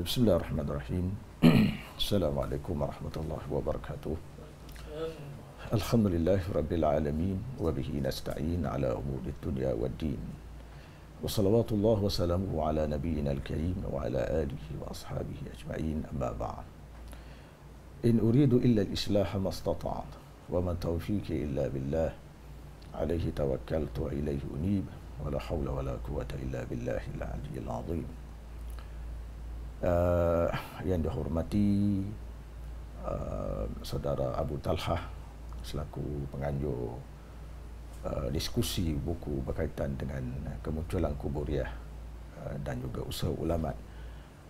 بسم الله الرحمن الرحيم السلام عليكم ورحمة الله وبركاته الحمد لله رب العالمين وبه نستعين على أمور الدنيا والدين وصلوات الله وسلامه على نبينا الكريم وعلى آله وأصحابه أجمعين أما بعد إن أريد إلا الإصلاح ما استطعت ومن توفيقي إلا بالله عليه توكلت وإليه أنيب ولا حول ولا قوة إلا بالله العلي العظيم Eh, yang dihormati uh, saudara Abu Talha selaku penganjur Uh, diskusi buku berkaitan dengan kemunculan kuburiah uh, dan juga usaha ulama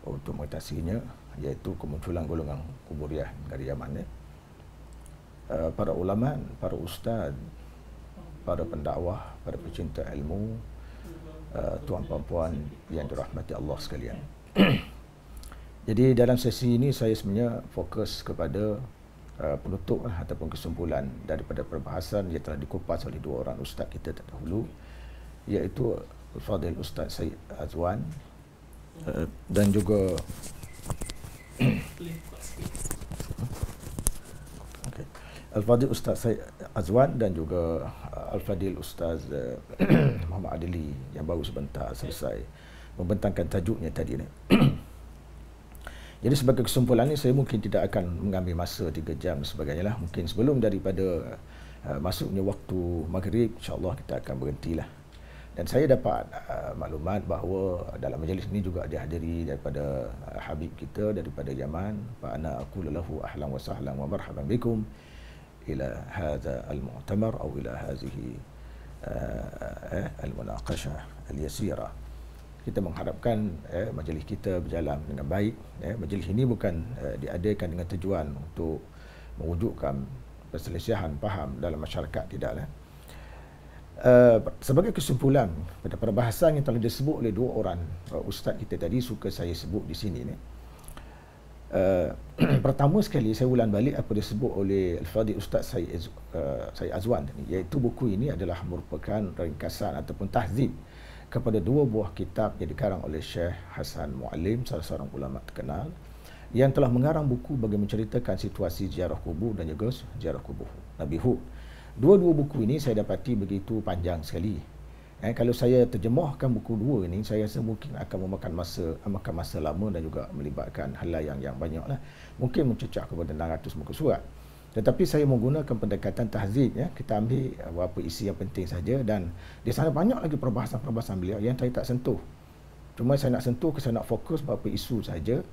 untuk mengatasinya iaitu kemunculan golongan kuburiah dari Yaman ya. uh, para ulama, para ustaz, para pendakwah, para pecinta ilmu, uh, tuan-puan yang dirahmati Allah sekalian. Jadi dalam sesi ini saya sebenarnya fokus kepada uh, penutup lah, ataupun kesimpulan daripada perbahasan yang telah dikupas oleh dua orang ustaz kita terdahulu iaitu Fadil Ustaz Syed Azwan uh, dan juga okay. Al-Fadil Ustaz Syed Azwan dan juga uh, Al-Fadil Ustaz uh, Muhammad Adili yang baru sebentar selesai membentangkan tajuknya tadi ni. Jadi sebagai kesimpulan ini saya mungkin tidak akan mengambil masa 3 jam sebagainya lah. Mungkin sebelum daripada uh, masuknya waktu maghrib, insyaAllah kita akan berhenti lah. Dan saya dapat uh, maklumat bahawa dalam majlis ini juga dihadiri daripada uh, Habib kita daripada Yaman. Pak Ana aku lalahu ahlan wa sahlan wa marhaban bikum ila hadha al-mu'tamar atau ila hazihi uh, eh, al-munaqashah al-yasirah kita mengharapkan eh, majlis kita berjalan dengan baik eh, majlis ini bukan eh, diadakan dengan tujuan untuk mewujudkan perselisihan faham dalam masyarakat tidaklah eh. Uh, eh, sebagai kesimpulan pada perbahasan yang telah disebut oleh dua orang uh, ustaz kita tadi suka saya sebut di sini ni. Uh, pertama sekali saya ulang balik apa disebut oleh al-fadil ustaz saya uh, saya Azwan tadi iaitu buku ini adalah merupakan ringkasan ataupun tahzib uh, kepada dua buah kitab yang dikarang oleh Syekh Hasan Muallim salah seorang ulama terkenal yang telah mengarang buku bagi menceritakan situasi ziarah kubur dan juga ziarah kubur Nabi Hud. Dua-dua buku ini saya dapati begitu panjang sekali. Eh, kalau saya terjemahkan buku dua ini, saya rasa mungkin akan memakan masa memakan masa lama dan juga melibatkan hal yang yang banyaklah. Mungkin mencecah kepada 600 muka surat tetapi saya menggunakan pendekatan tahzib ya kita ambil beberapa uh, isi yang penting saja dan di sana banyak lagi perbahasan-perbahasan beliau yang saya tak sentuh cuma saya nak sentuh saya nak fokus beberapa isu saja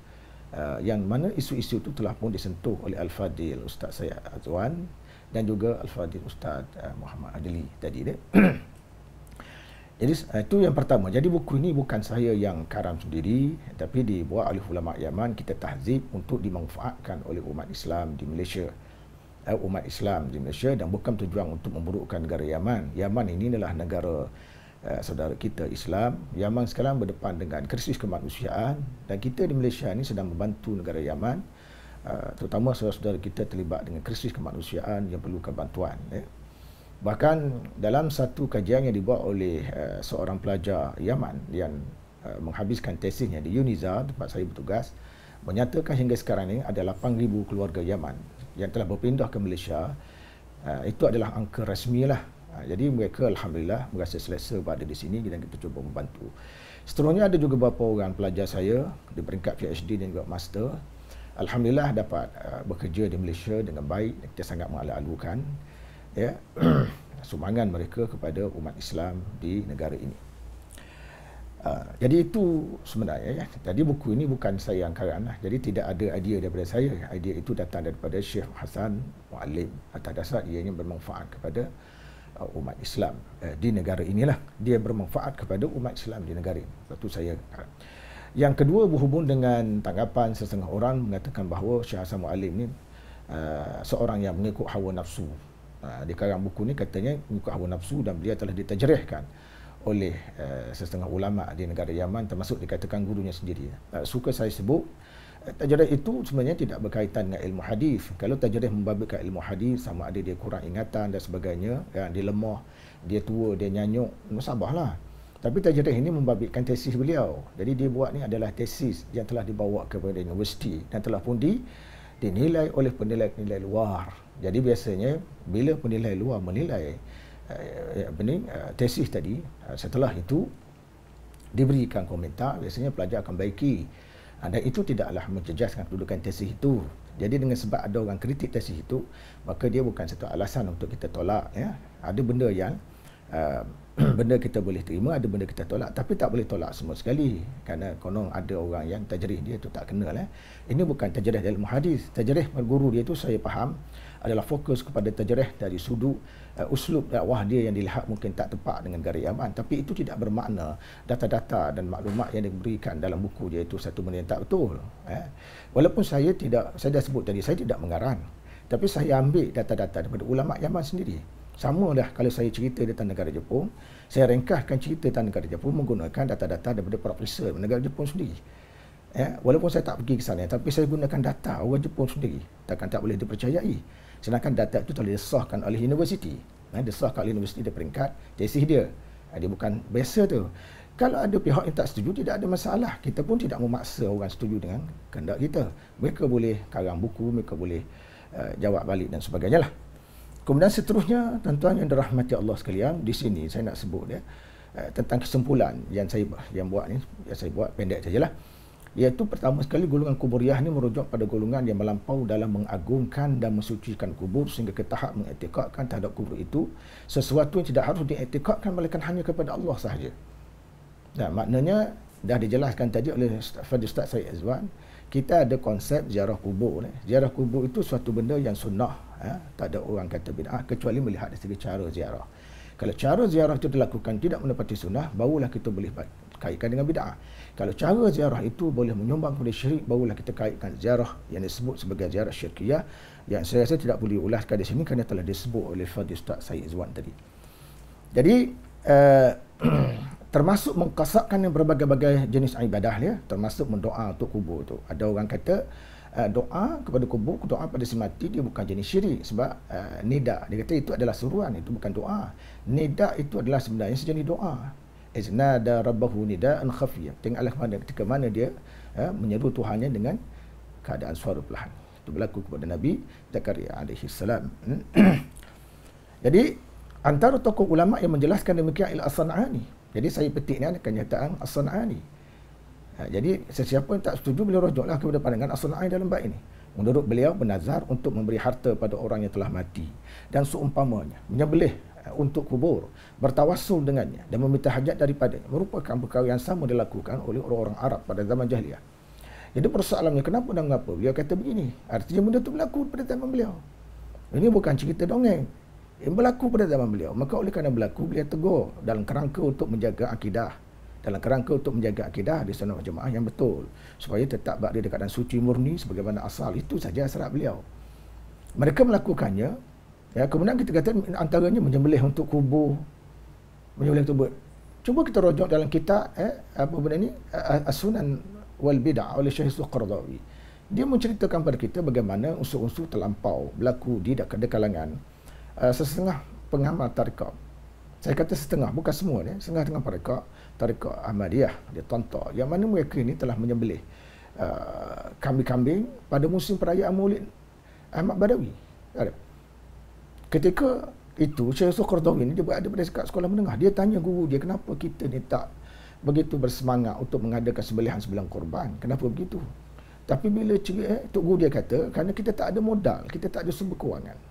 uh, yang mana isu-isu itu telah pun disentuh oleh Al-Fadil Ustaz saya Azwan dan juga Al-Fadil Ustaz uh, Muhammad Adli tadi dia Jadi uh, itu yang pertama. Jadi buku ini bukan saya yang karam sendiri tapi dibuat oleh ulama Yaman kita tahzib untuk dimanfaatkan oleh umat Islam di Malaysia uh, umat Islam di Malaysia dan bukan berjuang untuk memburukkan negara Yaman. Yaman ini adalah negara uh, saudara kita Islam. Yaman sekarang berdepan dengan krisis kemanusiaan dan kita di Malaysia ini sedang membantu negara Yaman uh, terutama saudara-saudara kita terlibat dengan krisis kemanusiaan yang perlukan bantuan. Eh. Bahkan dalam satu kajian yang dibuat oleh uh, seorang pelajar Yaman yang uh, menghabiskan tesisnya di UNIZA tempat saya bertugas menyatakan hingga sekarang ini ada 8,000 keluarga Yaman yang telah berpindah ke Malaysia uh, itu adalah angka rasmilah. lah. Uh, jadi mereka alhamdulillah merasa selesa berada di sini dan kita cuba membantu. Seterusnya ada juga beberapa orang pelajar saya di peringkat PhD dan juga master alhamdulillah dapat uh, bekerja di Malaysia dengan baik dan kita sangat mengalu-alukan ya sumbangan mereka kepada umat Islam di negara ini. Ah, jadi itu sebenarnya ya. Jadi buku ini bukan saya yang karang lah. Jadi tidak ada idea daripada saya. Idea itu datang daripada Syekh Hasan Mu'alim. Atas dasar ianya bermanfaat kepada uh, umat Islam uh, di negara inilah. Dia bermanfaat kepada umat Islam di negara ini. Lepas itu saya karang. Yang kedua berhubung dengan tanggapan sesetengah orang mengatakan bahawa Syekh Hasan Mu'alim ini uh, ah, seorang yang mengikut hawa nafsu. Uh, dia karang buku ini katanya mengikut hawa nafsu dan beliau telah diterjerihkan oleh uh, eh, sesetengah ulama di negara Yaman termasuk dikatakan gurunya sendiri. Uh, suka saya sebut eh, tajarah itu sebenarnya tidak berkaitan dengan ilmu hadis. Kalau tajarah membabitkan ilmu hadis sama ada dia kurang ingatan dan sebagainya, ya, dia lemah, dia tua, dia nyanyuk, musabahlah. Tapi tajarah ini membabitkan tesis beliau. Jadi dia buat ni adalah tesis yang telah dibawa kepada universiti dan telah pun di, dinilai oleh penilai-penilai luar. Jadi biasanya bila penilai luar menilai, Eh, apa ni uh, tesis tadi uh, setelah itu diberikan komentar biasanya pelajar akan baiki uh, dan itu tidaklah menjejaskan kedudukan tesis itu jadi dengan sebab ada orang kritik tesis itu maka dia bukan satu alasan untuk kita tolak ya ada benda yang Ehm, benda kita boleh terima ada benda kita tolak tapi tak boleh tolak semua sekali kerana konon ada orang yang tajrih dia tu tak kenal eh ini bukan tajrih dalam hadis tajrih guru dia tu saya faham adalah fokus kepada tajrih dari sudut uh, uslub dakwah dia yang dilihat mungkin tak tepat dengan garis aman tapi itu tidak bermakna data-data dan maklumat yang diberikan dalam buku dia itu satu benda yang tak betul eh walaupun saya tidak saya dah sebut tadi saya tidak mengarang tapi saya ambil data-data daripada ulama Yaman sendiri sama dah kalau saya cerita tentang negara Jepun, saya ringkaskan cerita tentang negara Jepun menggunakan data-data daripada profesor negara Jepun sendiri. Ya, walaupun saya tak pergi ke sana, tapi saya gunakan data orang Jepun sendiri. Takkan tak boleh dipercayai. Sedangkan data itu telah disahkan oleh universiti. Ya, disahkan oleh universiti di peringkat jesih dia. Ya, dia bukan biasa tu. Kalau ada pihak yang tak setuju, tidak ada masalah. Kita pun tidak memaksa orang setuju dengan kehendak kita. Mereka boleh karang buku, mereka boleh uh, jawab balik dan sebagainya lah. Kemudian seterusnya, tuan-tuan yang dirahmati Allah sekalian, di sini saya nak sebut ya, eh, tentang kesimpulan yang saya yang buat ni, yang saya buat pendek sajalah. Iaitu pertama sekali golongan kuburiah ni merujuk pada golongan yang melampau dalam mengagungkan dan mensucikan kubur sehingga ke tahap mengetikakan terhadap kubur itu sesuatu yang tidak harus dietikakan melainkan hanya kepada Allah sahaja. Dan maknanya dah dijelaskan tadi oleh Fadil Ustaz Syed Azwan, kita ada konsep ziarah kubur ni. Ziarah kubur itu suatu benda yang sunnah. Eh? Tak ada orang kata bid'ah kecuali melihat dari segi cara ziarah. Kalau cara ziarah itu dilakukan tidak menepati sunnah, barulah kita boleh kaitkan dengan bid'ah. Kalau cara ziarah itu boleh menyumbang kepada syirik, barulah kita kaitkan ziarah yang disebut sebagai ziarah syirkiyah yang saya rasa tidak boleh ulaskan di sini kerana telah disebut oleh Fadil Ustaz Syed Zuan tadi. Jadi, eh, termasuk mengkasakkan berbagai-bagai jenis ibadah ya termasuk mendoa untuk kubur tu ada orang kata uh, doa kepada kubur doa pada si mati dia bukan jenis syirik sebab uh, nida dia kata itu adalah seruan itu bukan doa nida itu adalah sebenarnya sejenis doa iznada rabbahu nidaan khafiyah tengoklah mana ketika mana dia uh, menyeru tuhannya dengan keadaan suara perlahan itu berlaku kepada nabi zakaria alaihi salam hmm. jadi antara tokoh ulama yang menjelaskan demikian ila as-sanani jadi saya petik ni kan kenyataan As-Sanani. Ha, jadi sesiapa yang tak setuju beliau rojoklah kepada pandangan As-Sanani dalam bab ini. Menurut beliau bernazar untuk memberi harta pada orang yang telah mati dan seumpamanya menyebelih eh, untuk kubur bertawasul dengannya dan meminta hajat daripadanya merupakan perkara yang sama dilakukan oleh orang-orang Arab pada zaman jahiliah. Jadi persoalannya kenapa dan mengapa? Beliau kata begini. Artinya benda itu berlaku pada zaman beliau. Ini bukan cerita dongeng yang berlaku pada zaman beliau. Maka oleh kerana berlaku, beliau tegur dalam kerangka untuk menjaga akidah. Dalam kerangka untuk menjaga akidah di sana jemaah yang betul. Supaya tetap berada dekat keadaan suci murni sebagaimana asal. Itu saja asrat beliau. Mereka melakukannya. Ya, kemudian kita kata antaranya menyembelih untuk kubur. Menyembelih untuk kubur. Cuba kita rojok dalam kitab eh, apa benda ni? As-Sunan wal Bid'ah oleh Syekh Suqardawi. Dia menceritakan kepada kita bagaimana unsur-unsur terlampau berlaku di kalangan Eh, sesetengah pengamal tarikat. Saya kata setengah, bukan semua ni, setengah-setengah tarikat, tarikat Ahmadiyah, dia tonton. Yang mana mereka ini telah menyembelih uh, kambing-kambing pada musim perayaan maulid Ahmad Badawi. Ketika itu, Syekh Sokor Dawin ini dia ada pada sekolah menengah. Dia tanya guru dia, kenapa kita ni tak begitu bersemangat untuk mengadakan sembelihan sembilan korban? Kenapa begitu? Tapi bila cerita, eh, Tok Guru dia kata, kerana kita tak ada modal, kita tak ada sumber kewangan.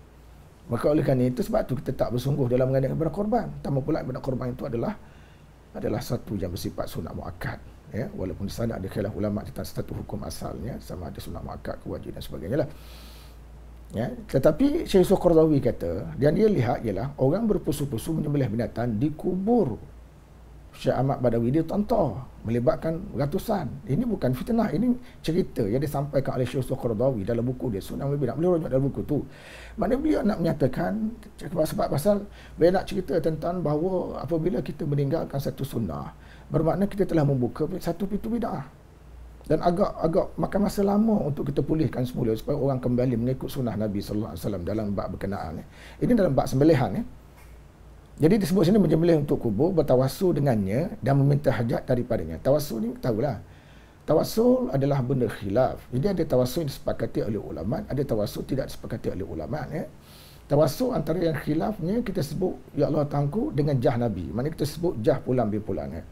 Maka oleh kerana itu sebab tu kita tak bersungguh dalam mengadakan ibadah korban. Tambah pula ibadah korban itu adalah adalah satu yang bersifat sunat muakkad. Ya, walaupun di sana ada khilaf ulama tentang satu hukum asalnya sama ada sunat muakkad, kewajiban dan sebagainya lah. Ya, tetapi Syekh Yusuf kata, dan dia lihat ialah orang berpusu-pusu menyembelih binatang dikubur Syekh Ahmad Badawi dia tontor melibatkan ratusan. Ini bukan fitnah, ini cerita yang disampaikan oleh Syekh Sokhradawi dalam buku dia Sunan Wibidah. Beliau rujuk dalam buku tu. Mana beliau nak menyatakan sebab pasal beliau nak cerita tentang bahawa apabila kita meninggalkan satu sunnah, bermakna kita telah membuka satu pintu bidah. Dan agak agak makan masa lama untuk kita pulihkan semula supaya orang kembali mengikut sunnah Nabi sallallahu alaihi wasallam dalam bab berkenaan ni. Ini dalam bab sembelihan ni. Ya. Jadi disebut sini menjemlih untuk kubur, bertawasul dengannya dan meminta hajat daripadanya. Tawasul ni tahulah. Tawasul adalah benda khilaf. Jadi ada tawasul yang disepakati oleh ulama, ada tawasul tidak disepakati oleh ulama. Ya. Tawasul antara yang khilafnya kita sebut Ya Allah Tangku dengan Jah Nabi. Maksudnya kita sebut Jah pulang bi pulang. Ya.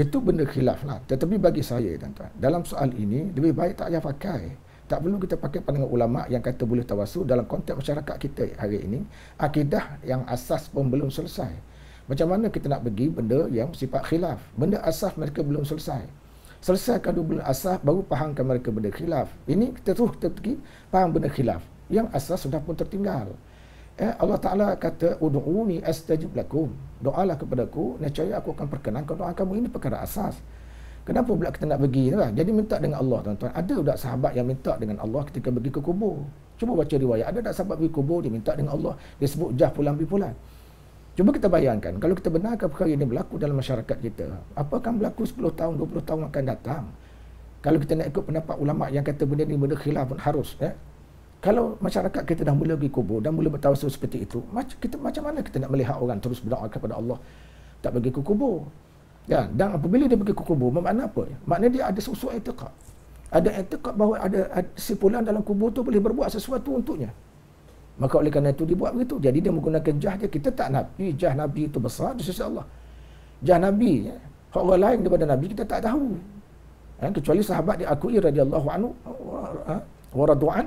Itu benda khilaf lah. Tetapi bagi saya, tuan-tuan, dalam soal ini lebih baik tak payah pakai tak perlu kita pakai pandangan ulama yang kata boleh tawasul dalam konteks masyarakat kita hari ini akidah yang asas pun belum selesai macam mana kita nak pergi benda yang sifat khilaf benda asas mereka belum selesai Selesai dulu benda asas baru fahamkan mereka benda khilaf ini kita terus kita pergi faham benda khilaf yang asas sudah pun tertinggal eh, Allah Ta'ala kata udu'uni astajib lakum doalah kepada aku nescaya aku akan perkenankan doa kamu ini perkara asas Kenapa pula kita nak pergi? Kan? Jadi minta dengan Allah tuan-tuan. Ada tak sahabat yang minta dengan Allah ketika pergi ke kubur? Cuba baca riwayat. Ada tak sahabat pergi kubur dia minta dengan Allah? Dia sebut jah pulang pergi pulang. Cuba kita bayangkan. Kalau kita benarkan perkara ini berlaku dalam masyarakat kita. Apa akan berlaku 10 tahun, 20 tahun akan datang? Kalau kita nak ikut pendapat ulama' yang kata benda ini benda khilaf pun harus. Ya? Kalau masyarakat kita dah mula pergi kubur dan mula bertawasul seperti itu, kita, macam mana kita nak melihat orang terus berdoa kepada Allah tak pergi ke kubur? Ya, dan apabila dia pergi ke kubur, makna apa? Maknanya dia ada sesuatu etika. Ada etika bahawa ada, ada si pulang dalam kubur tu boleh berbuat sesuatu untuknya. Maka oleh kerana itu dibuat begitu. Jadi dia menggunakan jah dia. Kita tak nabi. Jah nabi itu besar di sisi Allah. Jah nabi. Ya. Orang lain daripada nabi kita tak tahu. Ya, kecuali sahabat diakui radhiyallahu anhu ha, ha, ha, wa, wa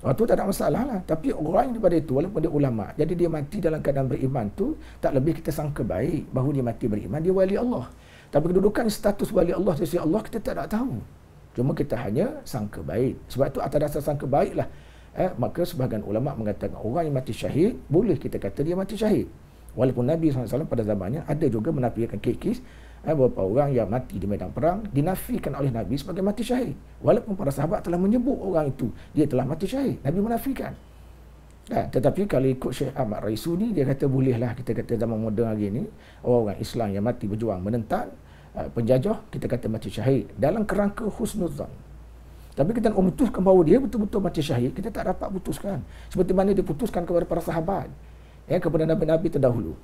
Ha, tu tak ada masalah lah. Tapi orang daripada itu, walaupun dia ulama, jadi dia mati dalam keadaan beriman tu, tak lebih kita sangka baik bahawa dia mati beriman, dia wali Allah. Tapi kedudukan status wali Allah, sisi Allah, kita tak nak tahu. Cuma kita hanya sangka baik. Sebab itu atas dasar sangka baiklah, Eh, maka sebahagian ulama mengatakan orang yang mati syahid, boleh kita kata dia mati syahid. Walaupun Nabi SAW pada zamannya ada juga menafikan kekis, eh, beberapa orang yang mati di medan perang dinafikan oleh Nabi sebagai mati syahid. Walaupun para sahabat telah menyebut orang itu, dia telah mati syahid. Nabi menafikan. Eh, tetapi kalau ikut Syekh Ahmad raisuni dia kata bolehlah kita kata zaman moden hari ini orang-orang Islam yang mati berjuang menentang eh, penjajah, kita kata mati syahid dalam kerangka husnudzan. Tapi kita nak memutuskan bahawa dia betul-betul mati syahid, kita tak dapat putuskan. Seperti mana diputuskan kepada para sahabat. Ya, kepada Nabi-Nabi terdahulu.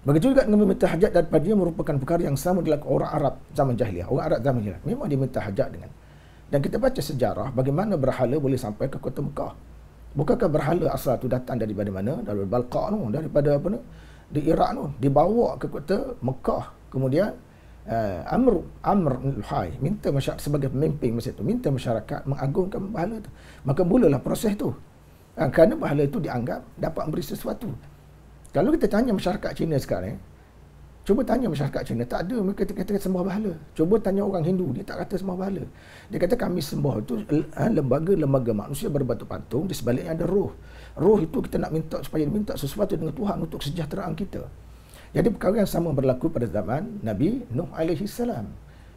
Begitu juga dengan meminta hajat daripada dia merupakan perkara yang sama dilakukan orang Arab zaman jahiliah. Orang Arab zaman jahiliah. Memang dia minta hajat dengan. Dan kita baca sejarah bagaimana berhala boleh sampai ke kota Mekah. Bukankah berhala asal itu datang daripada mana? dari Balqa tu, daripada apa ni? Di Iraq tu. Dibawa ke kota Mekah. Kemudian uh, Amr Amr Al-Hai minta masyarakat sebagai pemimpin masa itu. Minta masyarakat mengagungkan berhala itu. Maka mulalah proses itu. Eh, kerana berhala itu dianggap dapat memberi sesuatu. Kalau kita tanya masyarakat Cina sekarang, eh, cuba tanya masyarakat Cina, tak ada mereka kata sembah bahala. Cuba tanya orang Hindu, dia tak kata sembah bahala. Dia kata kami sembah itu eh, lembaga-lembaga manusia berbatu patung, di sebaliknya ada roh. Roh itu kita nak minta supaya dia minta sesuatu dengan Tuhan untuk kesejahteraan kita. Jadi perkara yang sama berlaku pada zaman Nabi Nuh alaihi salam.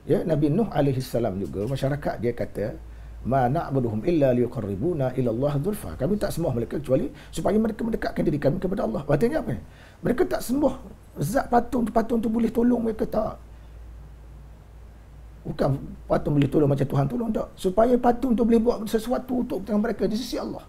Ya, Nabi Nuh alaihi salam juga masyarakat dia kata ma na'buduhum illa liqarribuna ila Allah dzulfa. Kami tak sembah mereka kecuali supaya mereka mendekatkan diri kami kepada Allah. Maksudnya apa? Mereka tak sembah zat patung tu patung tu boleh tolong mereka tak. Bukan patung boleh tolong macam Tuhan tolong tak. Supaya patung tu boleh buat sesuatu untuk tangan mereka di sisi Allah.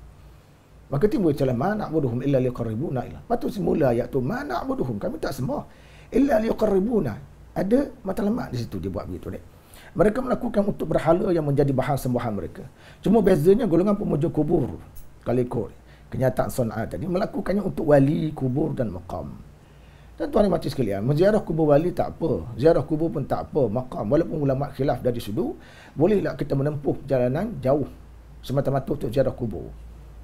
Maka timbul celah ma na'buduhum illa liqarribuna ila. Patung semula ayat tu ma na'buduhum kami tak sembah illa liqarribuna. Ada matlamat di situ dia buat begitu ni. Right? Mereka melakukan untuk berhala yang menjadi bahan sembahan mereka. Cuma bezanya golongan pemuja kubur, kali kalikur, kenyataan sunnah. tadi, melakukannya untuk wali, kubur dan maqam. Dan tuan-tuan mati sekalian, menziarah kubur wali tak apa. Ziarah kubur pun tak apa. Maqam, walaupun ulama khilaf dari sudu, bolehlah kita menempuh perjalanan jauh semata-mata untuk ziarah kubur.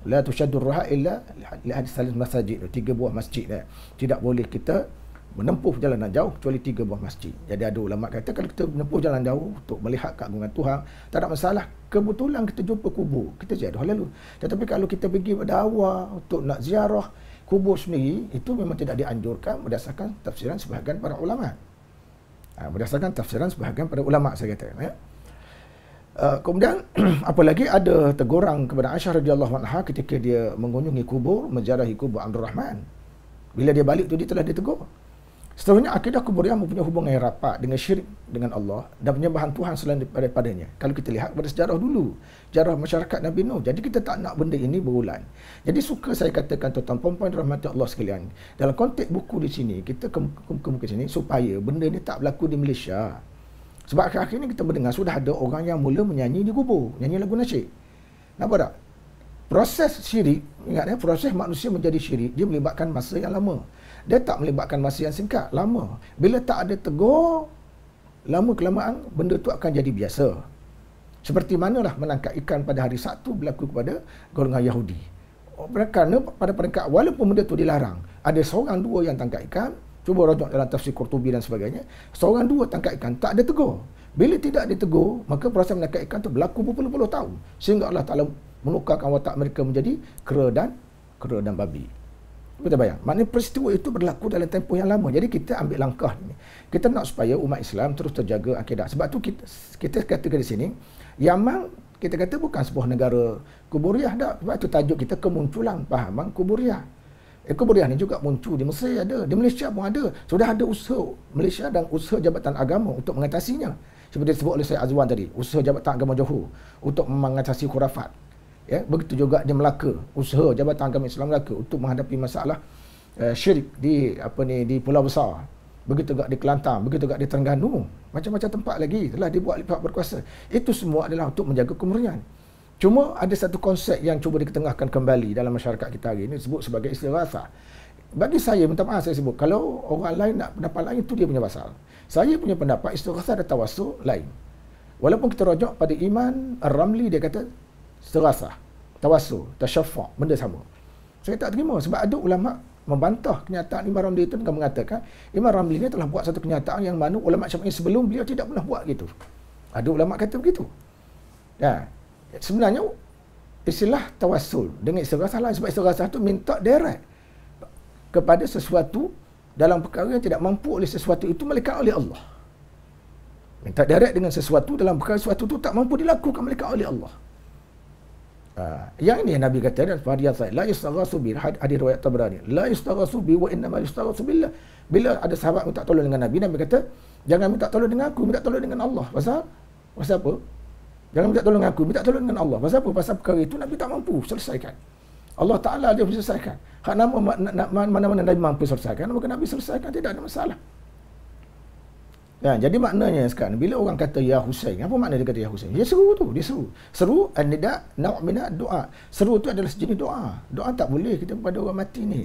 La tushaddu ruha illa li hadis salis masjid. Tiga buah masjid. Eh. Tidak boleh kita menempuh jalanan jauh kecuali tiga buah masjid. Jadi ada ulama kata kalau kita menempuh jalan jauh untuk melihat keagungan Tuhan, tak ada masalah. Kebetulan kita jumpa kubur, kita jadi ziarah lalu. Tetapi kalau kita pergi pada awal untuk nak ziarah kubur sendiri, itu memang tidak dianjurkan berdasarkan tafsiran sebahagian para ulama. Ha, berdasarkan tafsiran sebahagian para ulama saya kata. Ya. Uh, kemudian apalagi ada teguran kepada Aisyah radhiyallahu anha ketika dia mengunjungi kubur, menziarahi kubur Abdul Rahman. Bila dia balik tu dia telah ditegur. Seterusnya akidah kuburiah mempunyai hubungan yang rapat dengan syirik dengan Allah dan penyembahan Tuhan selain daripadanya. Kalau kita lihat pada sejarah dulu, sejarah masyarakat Nabi Nuh. Jadi kita tak nak benda ini berulang. Jadi suka saya katakan tuan-tuan perempuan rahmat Allah sekalian. Dalam konteks buku di sini, kita kemukakan ke- sini supaya benda ini tak berlaku di Malaysia. Sebab akhir-akhir ini kita mendengar sudah ada orang yang mula menyanyi di kubur. Nyanyi lagu nasyik. Nampak tak? Proses syirik, ingat ya, proses manusia menjadi syirik, dia melibatkan masa yang lama dia tak melibatkan masa yang singkat lama bila tak ada tegur lama kelamaan benda tu akan jadi biasa seperti manalah menangkap ikan pada hari Sabtu berlaku kepada golongan Yahudi oh, kerana pada peringkat walaupun benda tu dilarang ada seorang dua yang tangkap ikan cuba rojok dalam tafsir Qurtubi dan sebagainya seorang dua tangkap ikan tak ada tegur bila tidak ditegur, maka proses menangkap ikan itu berlaku berpuluh-puluh tahun. Sehingga Allah Ta'ala menukarkan watak mereka menjadi kera dan kera dan babi. Kita bayang. Maknanya peristiwa itu berlaku dalam tempoh yang lama. Jadi kita ambil langkah ini. Kita nak supaya umat Islam terus terjaga akidah. Sebab tu kita kita kata di sini, Yaman kita kata bukan sebuah negara kuburiah dah. Sebab tu tajuk kita kemunculan pahaman kuburiah. Eh, kuburiah ni juga muncul di Mesir ada, di Malaysia pun ada. Sudah ada usaha Malaysia dan usaha Jabatan Agama untuk mengatasinya. Seperti disebut oleh saya Azwan tadi, usaha Jabatan Agama Johor untuk mengatasi khurafat ya begitu juga di Melaka usaha Jabatan Agama Islam Melaka untuk menghadapi masalah uh, syirik di apa ni di Pulau Besar begitu juga di Kelantan begitu juga di Terengganu macam-macam tempat lagi telah dibuat oleh pihak berkuasa itu semua adalah untuk menjaga kemurnian cuma ada satu konsep yang cuba diketengahkan kembali dalam masyarakat kita hari ini sebut sebagai istighatsah bagi saya minta maaf saya sebut kalau orang lain nak pendapat lain itu dia punya pasal saya punya pendapat istighatsah ada tawassul lain walaupun kita rojok pada iman ramli dia kata serasah, tawasul, tasyafa, benda sama. Saya tak terima sebab ada ulama membantah kenyataan Imam Ramli itu dengan mengatakan Imam Ramli ini telah buat satu kenyataan yang mana ulama Syafi'i sebelum beliau tidak pernah buat gitu. Ada ulama kata begitu. Ya. Sebenarnya istilah tawasul dengan serasah lain sebab serasah itu minta direct kepada sesuatu dalam perkara yang tidak mampu oleh sesuatu itu malaikat oleh Allah. Minta direct dengan sesuatu dalam perkara sesuatu itu tak mampu dilakukan malaikat oleh Allah. Ha, yang ini Nabi kata dan Fadiyah Sa'id La yustaghasu bi Hadis riwayat Tabrani La yustaghasu bi wa innama yustaghasu billah Bila ada sahabat minta tolong dengan Nabi Nabi kata Jangan minta tolong dengan aku Minta tolong dengan Allah Pasal Pasal apa? Jangan minta tolong dengan aku Minta tolong dengan Allah Pasal apa? Pasal perkara itu Nabi tak mampu selesaikan Allah Ta'ala dia selesaikan Hak nama mana-mana Nabi mampu selesaikan Maka Nabi selesaikan Tidak ada masalah Ya, jadi maknanya sekarang bila orang kata ya Hussein, apa makna dia kata ya Hussein? Dia seru tu, dia seru. Seru anida nau' mina doa. Seru tu adalah sejenis doa. Doa tak boleh kita kepada orang mati ni.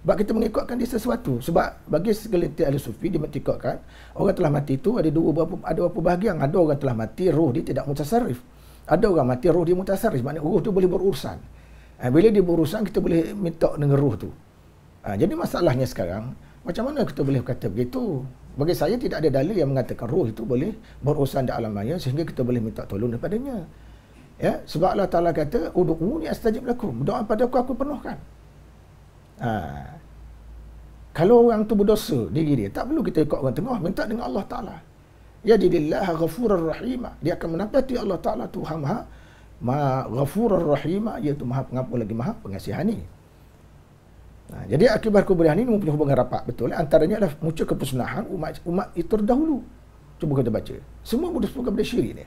Sebab kita mengikutkan dia sesuatu. Sebab bagi segelintir ahli sufi dia mengikutkan orang telah mati tu ada dua berapa ada berapa bahagian. Ada orang telah mati roh dia tidak mutasarrif. Ada orang mati roh dia mutasarrif. Maknanya roh tu boleh berurusan. Ha, bila dia berurusan kita boleh minta dengan roh tu. Ha, jadi masalahnya sekarang macam mana kita boleh kata begitu? Bagi saya tidak ada dalil yang mengatakan roh itu boleh berurusan di alam maya sehingga kita boleh minta tolong daripadanya. Ya, sebab Allah Taala kata ud'uuni astajib lakum. Doa pada aku aku penuhkan. Ha. Kalau orang tu berdosa diri dia, tak perlu kita ikut orang tengah, minta dengan Allah Taala. Ya jadilillah ghafurur rahima. Dia akan menafati Allah Taala Tuhan Maha Maha Ghafurur Rahima iaitu Maha Pengampun lagi Maha Pengasihani. Ha, jadi akibat kuburian ini mempunyai hubungan rapat betul. Antaranya adalah muncul kepersunahan umat umat itu terdahulu. Cuba kita baca. Semua berdasarkan kepada syirik ini.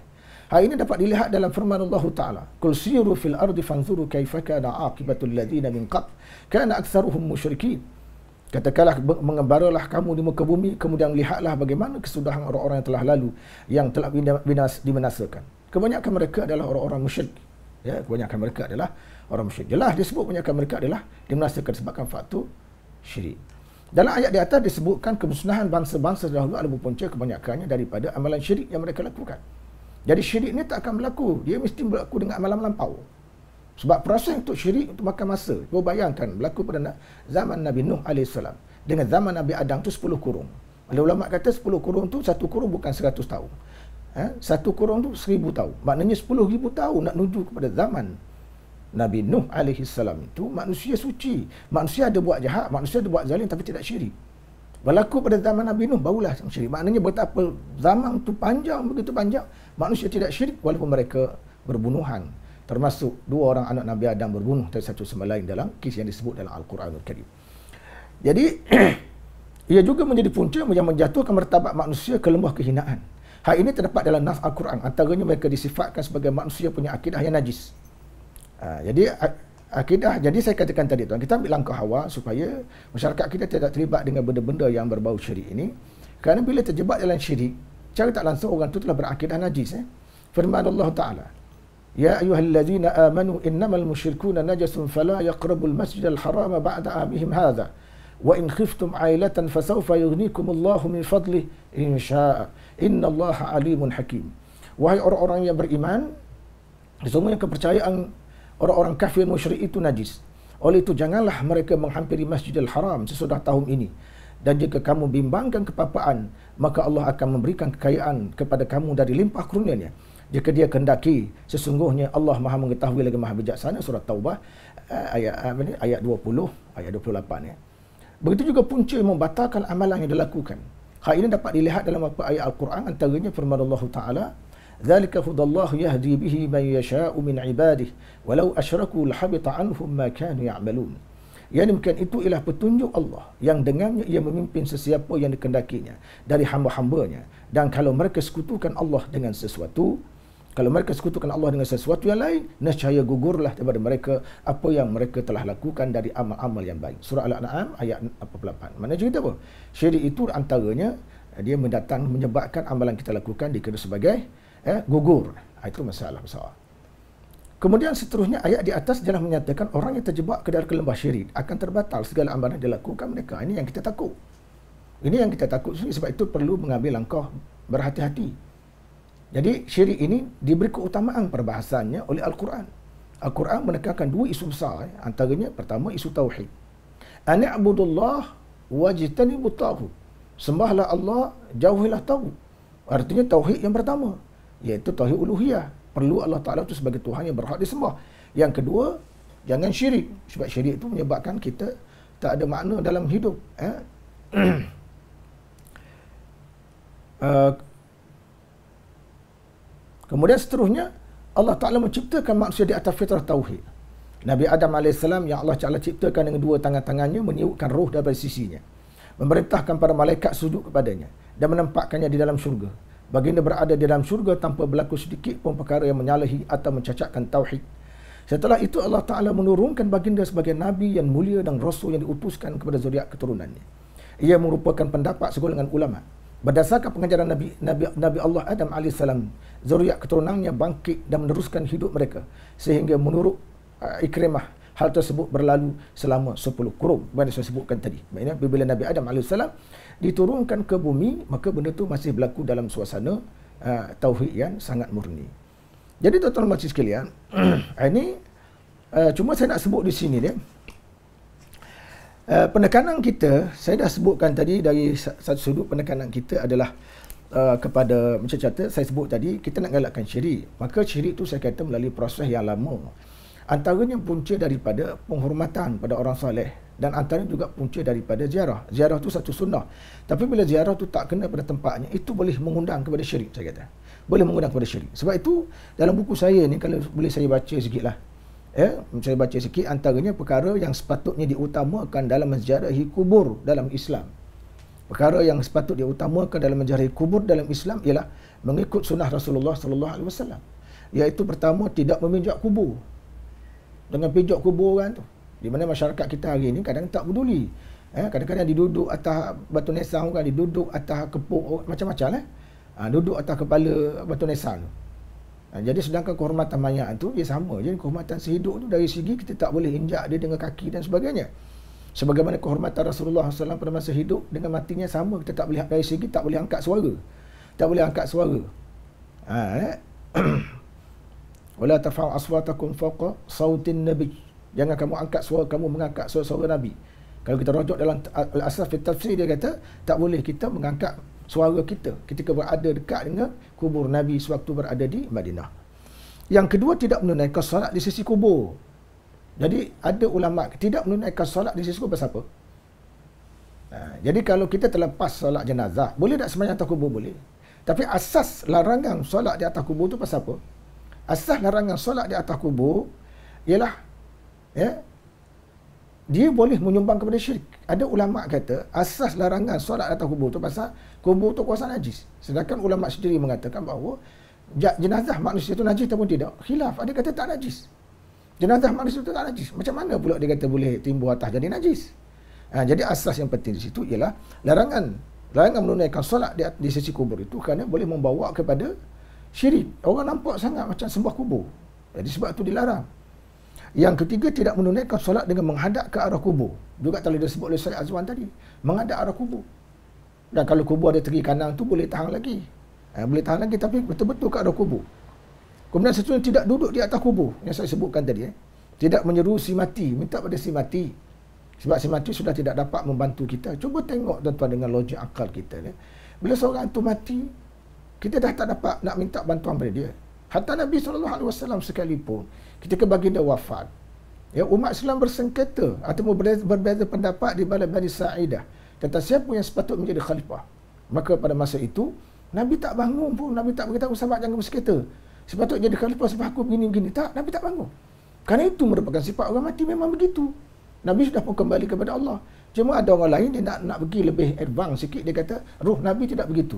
Hal ini dapat dilihat dalam firman Allah Ta'ala. Kul siru fil ardi fanzuru kaifa kana aqibatul ladina min qab. Kana aksaruhum musyrikin. Katakanlah mengembaralah kamu di muka bumi kemudian lihatlah bagaimana kesudahan orang-orang yang telah lalu yang telah binas, dimenasakan. Kebanyakan mereka adalah orang-orang musyrik. Ya, kebanyakan mereka adalah orang musyrik. Jelas disebut menyakan mereka adalah dimerasakan sebabkan faktor syirik. Dalam ayat di atas disebutkan kemusnahan bangsa-bangsa dahulu adalah berpunca kebanyakannya daripada amalan syirik yang mereka lakukan. Jadi syirik ni tak akan berlaku. Dia mesti berlaku dengan amalan lampau. Sebab proses untuk syirik untuk makan masa. Cuba bayangkan berlaku pada zaman Nabi Nuh AS. Dengan zaman Nabi Adam tu 10 kurung. Ada ulama kata 10 kurung tu satu kurung bukan 100 tahun. Eh? Satu kurung tu 1000 tahun. Maknanya 10,000 tahun nak menuju kepada zaman Nabi Nuh alaihi salam itu manusia suci. Manusia ada buat jahat, manusia ada buat zalim tapi tidak syirik. Berlaku pada zaman Nabi Nuh barulah syirik. Maknanya betapa zaman tu panjang begitu panjang manusia tidak syirik walaupun mereka berbunuhan. Termasuk dua orang anak Nabi Adam berbunuh dari satu sama lain dalam kisah yang disebut dalam Al-Quranul Karim. Jadi ia juga menjadi punca yang menjatuhkan martabat manusia ke lembah kehinaan. Hal ini terdapat dalam naf Al-Quran. Antaranya mereka disifatkan sebagai manusia punya akidah yang najis. Ha, jadi akidah jadi saya katakan tadi tuan kita ambil langkah awal supaya masyarakat kita tidak terlibat dengan benda-benda yang berbau syirik ini kerana bila terjebak dalam syirik cara tak langsung orang itu telah berakidah najis eh firman Allah taala ya ayuhal ayyuhallazina amanu innamal musyrikuna najasun fala masjid al haram ba'da amihim hadha wa in khiftum ailatan fasawfa yughnikum Allahu min fadlihi in syaa innallaha alimun hakim wahai orang-orang yang beriman sesungguhnya kepercayaan orang-orang kafir musyrik itu najis. Oleh itu janganlah mereka menghampiri Masjidil Haram sesudah tahun ini. Dan jika kamu bimbangkan kepapaan, maka Allah akan memberikan kekayaan kepada kamu dari limpah kurnianya. Jika dia kendaki, sesungguhnya Allah Maha mengetahui lagi Maha bijaksana surah Taubah eh, ayat eh, ayat 20 ayat 28 ya. Begitu juga punca membatalkan amalan yang dilakukan. Hal ini dapat dilihat dalam beberapa ayat Al-Quran antaranya firman Allah Taala ذلك هدى الله يهدي به من يشاء من عباده ولو أشركوا لحبط عنهم ما كانوا يعملون yang demikian itu ialah petunjuk Allah yang dengannya ia memimpin sesiapa yang dikendakinya dari hamba-hambanya. Dan kalau mereka sekutukan Allah dengan sesuatu, kalau mereka sekutukan Allah dengan sesuatu yang lain, nescaya gugurlah daripada mereka apa yang mereka telah lakukan dari amal-amal yang baik. Surah Al-An'am ayat 48. Mana cerita apa? Syirik itu antaranya dia mendatang menyebabkan amalan kita lakukan dikira sebagai ya, gugur. Ah, itu masalah besar. Kemudian seterusnya ayat di atas adalah menyatakan orang yang terjebak ke dalam lembah syirik akan terbatal segala amalan yang dilakukan mereka. Ini yang kita takut. Ini yang kita takut sendiri sebab itu perlu mengambil langkah berhati-hati. Jadi syirik ini diberi keutamaan perbahasannya oleh Al-Quran. Al-Quran menekankan dua isu besar. Ya. Antaranya pertama isu Tauhid. Ani'budullah wajitani butahu. Sembahlah Allah, jauhilah tahu. Artinya Tauhid yang pertama iaitu tauhid uluhiyah perlu Allah Taala itu sebagai Tuhan yang berhak disembah yang kedua jangan syirik sebab syirik itu menyebabkan kita tak ada makna dalam hidup eh? uh, kemudian seterusnya Allah Taala menciptakan manusia di atas fitrah tauhid Nabi Adam AS yang Allah Ta'ala ciptakan dengan dua tangan-tangannya meniupkan ruh daripada sisinya. Memerintahkan para malaikat sujud kepadanya dan menempatkannya di dalam syurga. Baginda berada di dalam syurga tanpa berlaku sedikit pun perkara yang menyalahi atau mencacatkan tauhid. Setelah itu Allah Ta'ala menurunkan baginda sebagai Nabi yang mulia dan Rasul yang diutuskan kepada zuriat keturunannya. Ia merupakan pendapat segolongan ulama. Berdasarkan pengajaran Nabi, Nabi, Nabi Allah Adam AS, zuriat keturunannya bangkit dan meneruskan hidup mereka. Sehingga menurut uh, ikrimah, hal tersebut berlalu selama 10 kurung. Bagaimana saya sebutkan tadi. Bagaimana bila Nabi Adam AS diturunkan ke bumi maka benda tu masih berlaku dalam suasana uh, tauhid yang sangat murni jadi tuan-tuan majlis sekalian ini uh, cuma saya nak sebut di sini dia uh, penekanan kita saya dah sebutkan tadi dari satu sudut penekanan kita adalah Uh, kepada macam cerita saya sebut tadi kita nak galakkan syirik maka syirik tu saya kata melalui proses yang lama antaranya punca daripada penghormatan pada orang soleh dan antara juga punca daripada ziarah. Ziarah tu satu sunnah. Tapi bila ziarah tu tak kena pada tempatnya, itu boleh mengundang kepada syirik saya kata. Boleh mengundang kepada syirik. Sebab itu dalam buku saya ni kalau boleh saya baca sikitlah. Ya, saya baca sikit antaranya perkara yang sepatutnya diutamakan dalam menziarahi kubur dalam Islam. Perkara yang sepatutnya diutamakan dalam menziarahi kubur dalam Islam ialah mengikut sunnah Rasulullah sallallahu alaihi wasallam. Yaitu pertama tidak meminjak kubur. Dengan pinjak kubur orang tu. Di mana masyarakat kita hari ini kadang tak peduli. Eh, kadang-kadang diduduk atas batu nisan kan, diduduk atas kepuk oh, macam-macam lah. Eh? Ha, duduk atas kepala batu nisan tu. Ha, jadi sedangkan kehormatan mayat tu dia sama je. Kehormatan sehidup tu dari segi kita tak boleh injak dia dengan kaki dan sebagainya. Sebagaimana kehormatan Rasulullah SAW pada masa hidup dengan matinya sama. Kita tak boleh dari segi tak boleh angkat suara. Tak boleh angkat suara. Ha, eh? Wala tafa'u aswatakum fawqa sautin nabi jangan kamu angkat suara kamu mengangkat suara-suara nabi kalau kita rujuk dalam asas tafsir dia kata tak boleh kita mengangkat suara kita ketika berada dekat dengan kubur nabi sewaktu berada di Madinah yang kedua tidak menunaikan solat di sisi kubur jadi ada ulama tidak menunaikan solat di sisi kubur siapa? apa ha, jadi kalau kita terlepas solat jenazah boleh tak sembahyang atas kubur boleh tapi asas larangan solat di atas kubur tu pasal apa asas larangan solat di atas kubur ialah ya dia boleh menyumbang kepada syirik. Ada ulama kata asas larangan solat atas kubur tu pasal kubur tu kuasa najis. Sedangkan ulama sendiri mengatakan bahawa jenazah manusia tu najis ataupun tidak. Khilaf. Ada kata tak najis. Jenazah manusia tu tak najis. Macam mana pula dia kata boleh timbul atas jadi najis? Ha, jadi asas yang penting di situ ialah larangan larangan menunaikan solat di, di sisi kubur itu kerana boleh membawa kepada syirik. Orang nampak sangat macam sembah kubur. Jadi sebab tu dilarang. Yang ketiga tidak menunaikan solat dengan menghadap ke arah kubur. Juga telah disebut oleh Syed Azwan tadi. Menghadap arah kubur. Dan kalau kubur ada tegi kanan tu boleh tahan lagi. Eh, boleh tahan lagi tapi betul-betul ke arah kubur. Kemudian seterusnya tidak duduk di atas kubur yang saya sebutkan tadi. Eh. Tidak menyeru si mati. Minta pada si mati. Sebab si mati sudah tidak dapat membantu kita. Cuba tengok tuan-tuan dengan logik akal kita. Eh. Bila seorang tu mati, kita dah tak dapat nak minta bantuan pada dia. Hatta Nabi SAW sekalipun ketika baginda wafat. Ya, umat Islam bersengketa atau berbeza, pendapat di balai Bani Sa'idah tentang siapa yang sepatut menjadi khalifah. Maka pada masa itu, Nabi tak bangun pun. Nabi tak beritahu sahabat jangan bersengketa. Sepatutnya jadi khalifah sebab aku begini-begini. Tak, Nabi tak bangun. Karena itu merupakan sifat orang mati memang begitu. Nabi sudah pun kembali kepada Allah. Cuma ada orang lain dia nak nak pergi lebih advance sikit dia kata ruh Nabi tidak begitu.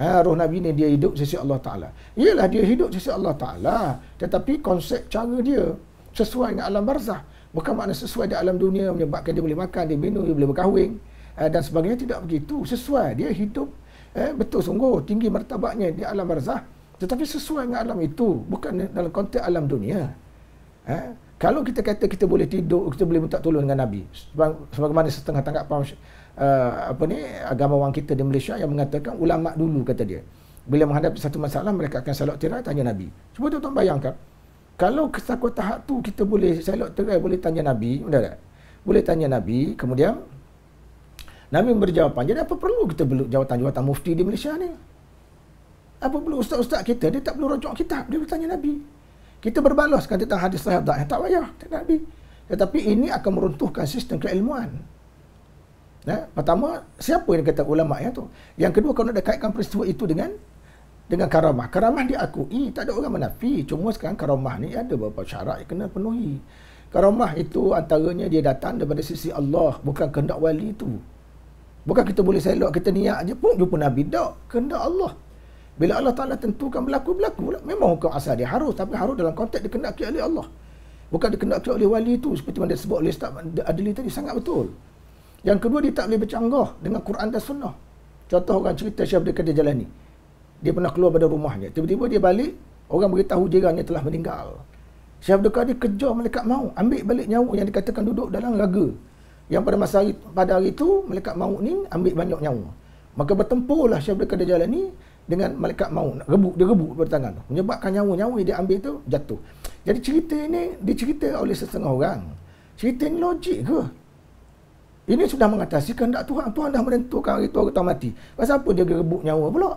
Ha, roh Nabi ni dia hidup sisi Allah Ta'ala. Yalah dia hidup sisi Allah Ta'ala. Tetapi konsep cara dia sesuai dengan alam barzah. Bukan makna sesuai di alam dunia menyebabkan dia boleh makan, dia minum, dia boleh berkahwin. Eh, dan sebagainya tidak begitu. Sesuai dia hidup eh, betul sungguh tinggi martabaknya di alam barzah. Tetapi sesuai dengan alam itu. Bukan dalam konteks alam dunia. Eh, kalau kita kata kita boleh tidur, kita boleh minta tolong dengan Nabi. Sebagaimana setengah tanggapan uh, apa ni agama agamawan kita di Malaysia yang mengatakan ulama dulu kata dia. Bila menghadapi satu masalah mereka akan salat tirai tanya Nabi. Cuba tuan-tuan bayangkan. Kalau kesaku tahap tu kita boleh salat tirai boleh tanya Nabi, benda tak? Boleh tanya Nabi, kemudian Nabi memberi jawapan Jadi apa perlu kita perlu jawatan-jawatan mufti di Malaysia ni? Apa perlu ustaz-ustaz kita? Dia tak perlu rujuk kita Dia bertanya Nabi. Kita berbalaskan tentang hadis sahabat. Tak payah. Tak Nabi. Tetapi ini akan meruntuhkan sistem keilmuan. Ya, pertama, siapa yang kata ulama yang tu? Yang kedua, kalau nak dekatkan peristiwa itu dengan dengan karamah. Karamah diakui, tak ada orang menafi. Cuma sekarang karamah ni ada beberapa syarat yang kena penuhi. Karamah itu antaranya dia datang daripada sisi Allah, bukan kehendak wali tu. Bukan kita boleh selok, kita niat je pun jumpa Nabi. Tak, kehendak Allah. Bila Allah Ta'ala tentukan berlaku, berlaku Memang hukum asal dia harus, tapi harus dalam konteks dikendaki oleh Allah. Bukan dikendaki oleh wali tu, seperti mana disebut oleh Ustaz Adli tadi, sangat betul. Yang kedua dia tak boleh bercanggah dengan Quran dan Sunnah. Contoh orang cerita Syekh Abdul Kadir Jalani. Dia pernah keluar pada rumahnya. Tiba-tiba dia balik, orang beritahu jirannya telah meninggal. Syekh Abdul Kadir kejar malaikat maut, ambil balik nyawa yang dikatakan duduk dalam raga. Yang pada masa hari, pada hari itu malaikat maut ni ambil banyak nyawa. Maka bertempurlah Syekh Abdul Kadir Jalani dengan malaikat maut nak rebut dia rebut bertangan menyebabkan nyawa-nyawa yang dia ambil tu jatuh jadi cerita ini dicerita oleh sesetengah orang cerita ini logik ke ini sudah mengatasi kehendak Tuhan. Tuhan dah menentukan hari itu orang tuan mati. Pasal apa dia rebut nyawa pula?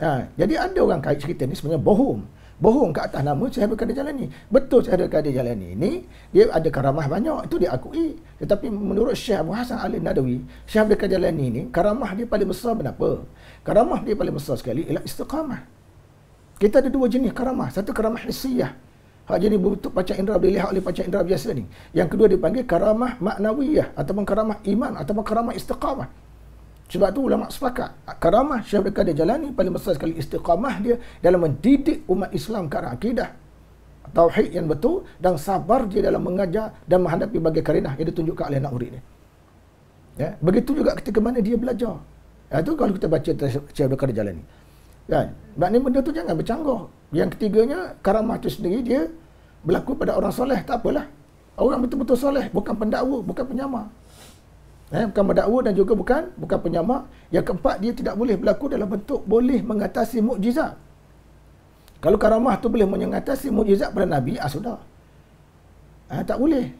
Ha, jadi ada orang kait cerita ni sebenarnya bohong. Bohong ke atas nama saya berkata jalan ni. Betul saya berkata jalan ni. Ini dia ada karamah banyak. Itu dia akui. Tetapi menurut Syekh Abu Hasan Ali Nadawi, Syekh berkata jalan ni ni, karamah dia paling besar kenapa? Karamah dia paling besar sekali ialah istiqamah. Kita ada dua jenis karamah. Satu karamah hissiyah. Hak jadi bentuk pancak indera boleh lihat oleh pancak indera biasa ni. Yang kedua dipanggil karamah maknawiyah ataupun karamah iman ataupun karamah istiqamah. Sebab tu ulama sepakat karamah Syekh Abdul Qadir Jalani paling besar sekali istiqamah dia dalam mendidik umat Islam ke arah akidah tauhid yang betul dan sabar dia dalam mengajar dan menghadapi bagai karenah yang ditunjukkan oleh anak murid ni. Ya, begitu juga ketika mana dia belajar. Ya, itu kalau kita baca Syekh Abdul Qadir Jalani. Kan? Ya, Maknanya benda tu jangan bercanggah. Yang ketiganya karamah tu sendiri dia berlaku pada orang soleh tak apalah orang betul-betul soleh bukan pendakwa bukan penyama eh bukan pendakwa dan juga bukan bukan penyama yang keempat dia tidak boleh berlaku dalam bentuk boleh mengatasi mukjizat kalau karamah tu boleh mengatasi mukjizat pada nabi ah sudah ah, tak boleh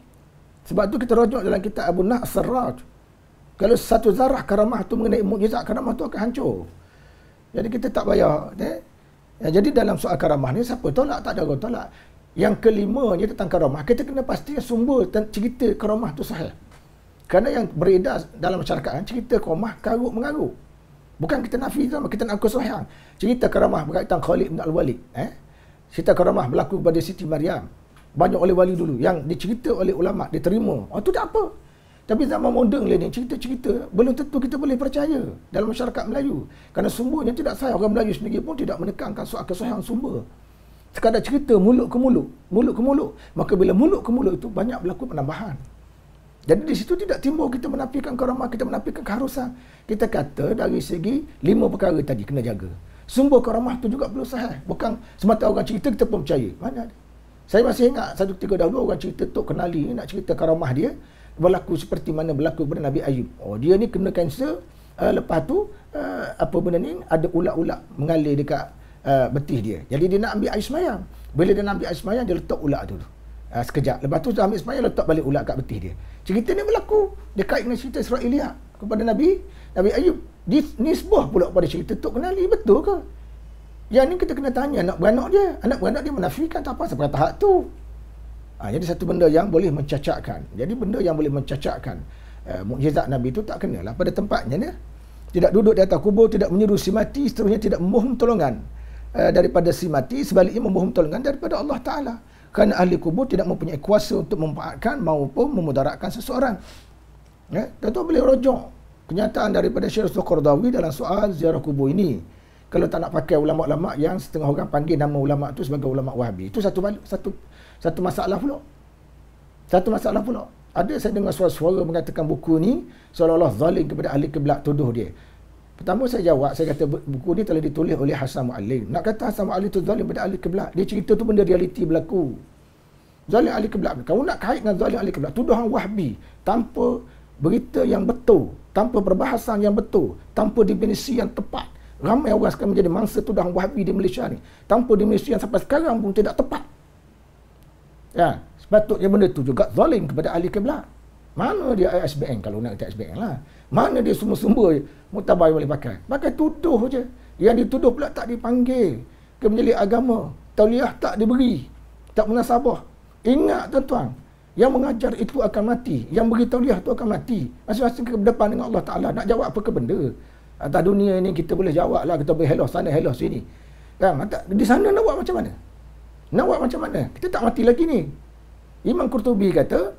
sebab tu kita rujuk dalam kitab Abu Nasrat kalau satu zarah karamah tu mengenai mukjizat karamah tu akan hancur jadi kita tak bayar eh? Ya, jadi dalam soal karamah ni siapa tolak tak ada orang tolak. Yang kelima kelimanya tentang karamah. Kita kena pastikan sumber cerita karamah itu sahih. Kerana yang beredar dalam masyarakat kan, cerita karamah karut mengarut. Bukan kita nafi sama, kita nak kusuh yang. Cerita karamah berkaitan Khalid bin Al-Walid. Eh? Cerita karamah berlaku kepada Siti Maryam. Banyak oleh wali dulu. Yang dicerita oleh ulama, diterima. Oh, tu tak apa. Tapi zaman moden ni, cerita-cerita belum tentu kita boleh percaya dalam masyarakat Melayu. Kerana sumbernya tidak sahih. Orang Melayu sendiri pun tidak menekankan soal kesahihan sumber sekadar cerita mulut ke mulut, mulut ke mulut. Maka bila mulut ke mulut itu banyak berlaku penambahan. Jadi di situ tidak timbul kita menafikan karamah, kita menafikan keharusan. Kita kata dari segi lima perkara tadi kena jaga. Sumber karamah itu juga perlu sahih. Bukan semata orang cerita kita pun percaya. mana? ada. Saya masih ingat satu ketika dahulu orang cerita Tok Kenali ni nak cerita karamah dia berlaku seperti mana berlaku kepada Nabi Ayub. Oh dia ni kena kanser. Uh, lepas tu uh, apa benda ni ada ulat-ulat mengalir dekat Uh, betih dia. Jadi dia nak ambil air semayang. Bila dia nak ambil air semayang, dia letak ulat tu. Uh, sekejap. Lepas tu dia ambil semayang, letak balik ulat kat betih dia. Cerita ni berlaku. dekat kait dengan cerita Israelia kepada Nabi Nabi Ayub. Di, nisbah pula pada cerita Tok Kenali. Betul ke? Yang ni kita kena tanya anak beranak dia. Anak beranak dia menafikan tak apa sebab kata hak tu. Ha, jadi satu benda yang boleh mencacatkan. Jadi benda yang boleh mencacatkan uh, ah, mukjizat Nabi itu tak kenalah pada tempatnya dia. Ya. Tidak duduk di atas kubur, tidak menyeru si mati, seterusnya tidak memohon tolongan. Eh, daripada si mati sebaliknya memohon pertolongan daripada Allah Ta'ala kerana ahli kubur tidak mempunyai kuasa untuk memanfaatkan maupun memudaratkan seseorang ya? dan tu boleh rojok kenyataan daripada Syekh Sokordawi dalam soal ziarah kubur ini kalau tak nak pakai ulama-ulama yang setengah orang panggil nama ulama tu sebagai ulama wahabi itu satu satu satu masalah pula satu masalah pula ada saya dengar suara-suara mengatakan buku ni seolah-olah zalim kepada ahli kiblat tuduh dia Pertama saya jawab, saya kata buku ni telah ditulis oleh Hasan Mu'alim. Nak kata Hasan Mu'alim tu zalim pada ahli kiblat. Dia cerita tu benda realiti berlaku. Zalim ahli kiblat. Kamu nak kait dengan zalim ahli kiblat. Tuduhan wahbi tanpa berita yang betul. Tanpa perbahasan yang betul. Tanpa definisi yang tepat. Ramai orang sekarang menjadi mangsa tuduhan wahbi di Malaysia ni. Tanpa definisi yang sampai sekarang pun tidak tepat. Ya, sepatutnya benda tu juga zalim kepada ahli kiblat. Mana dia ISBN kalau nak kita ISBN lah. Mana dia semua-semua mutabah yang boleh pakai. Pakai tuduh je. Yang dituduh pula tak dipanggil ke majlis agama. Tauliah tak diberi. Tak munasabah. Ingat tuan-tuan. Yang mengajar itu akan mati. Yang beri tauliah itu akan mati. Masih-masih ke depan dengan Allah Ta'ala. Nak jawab apa ke benda. Atas dunia ini kita boleh jawab lah. Kita boleh hello sana, hello sini. Kan? Di sana nak buat macam mana? Nak buat macam mana? Kita tak mati lagi ni. Imam Qurtubi kata,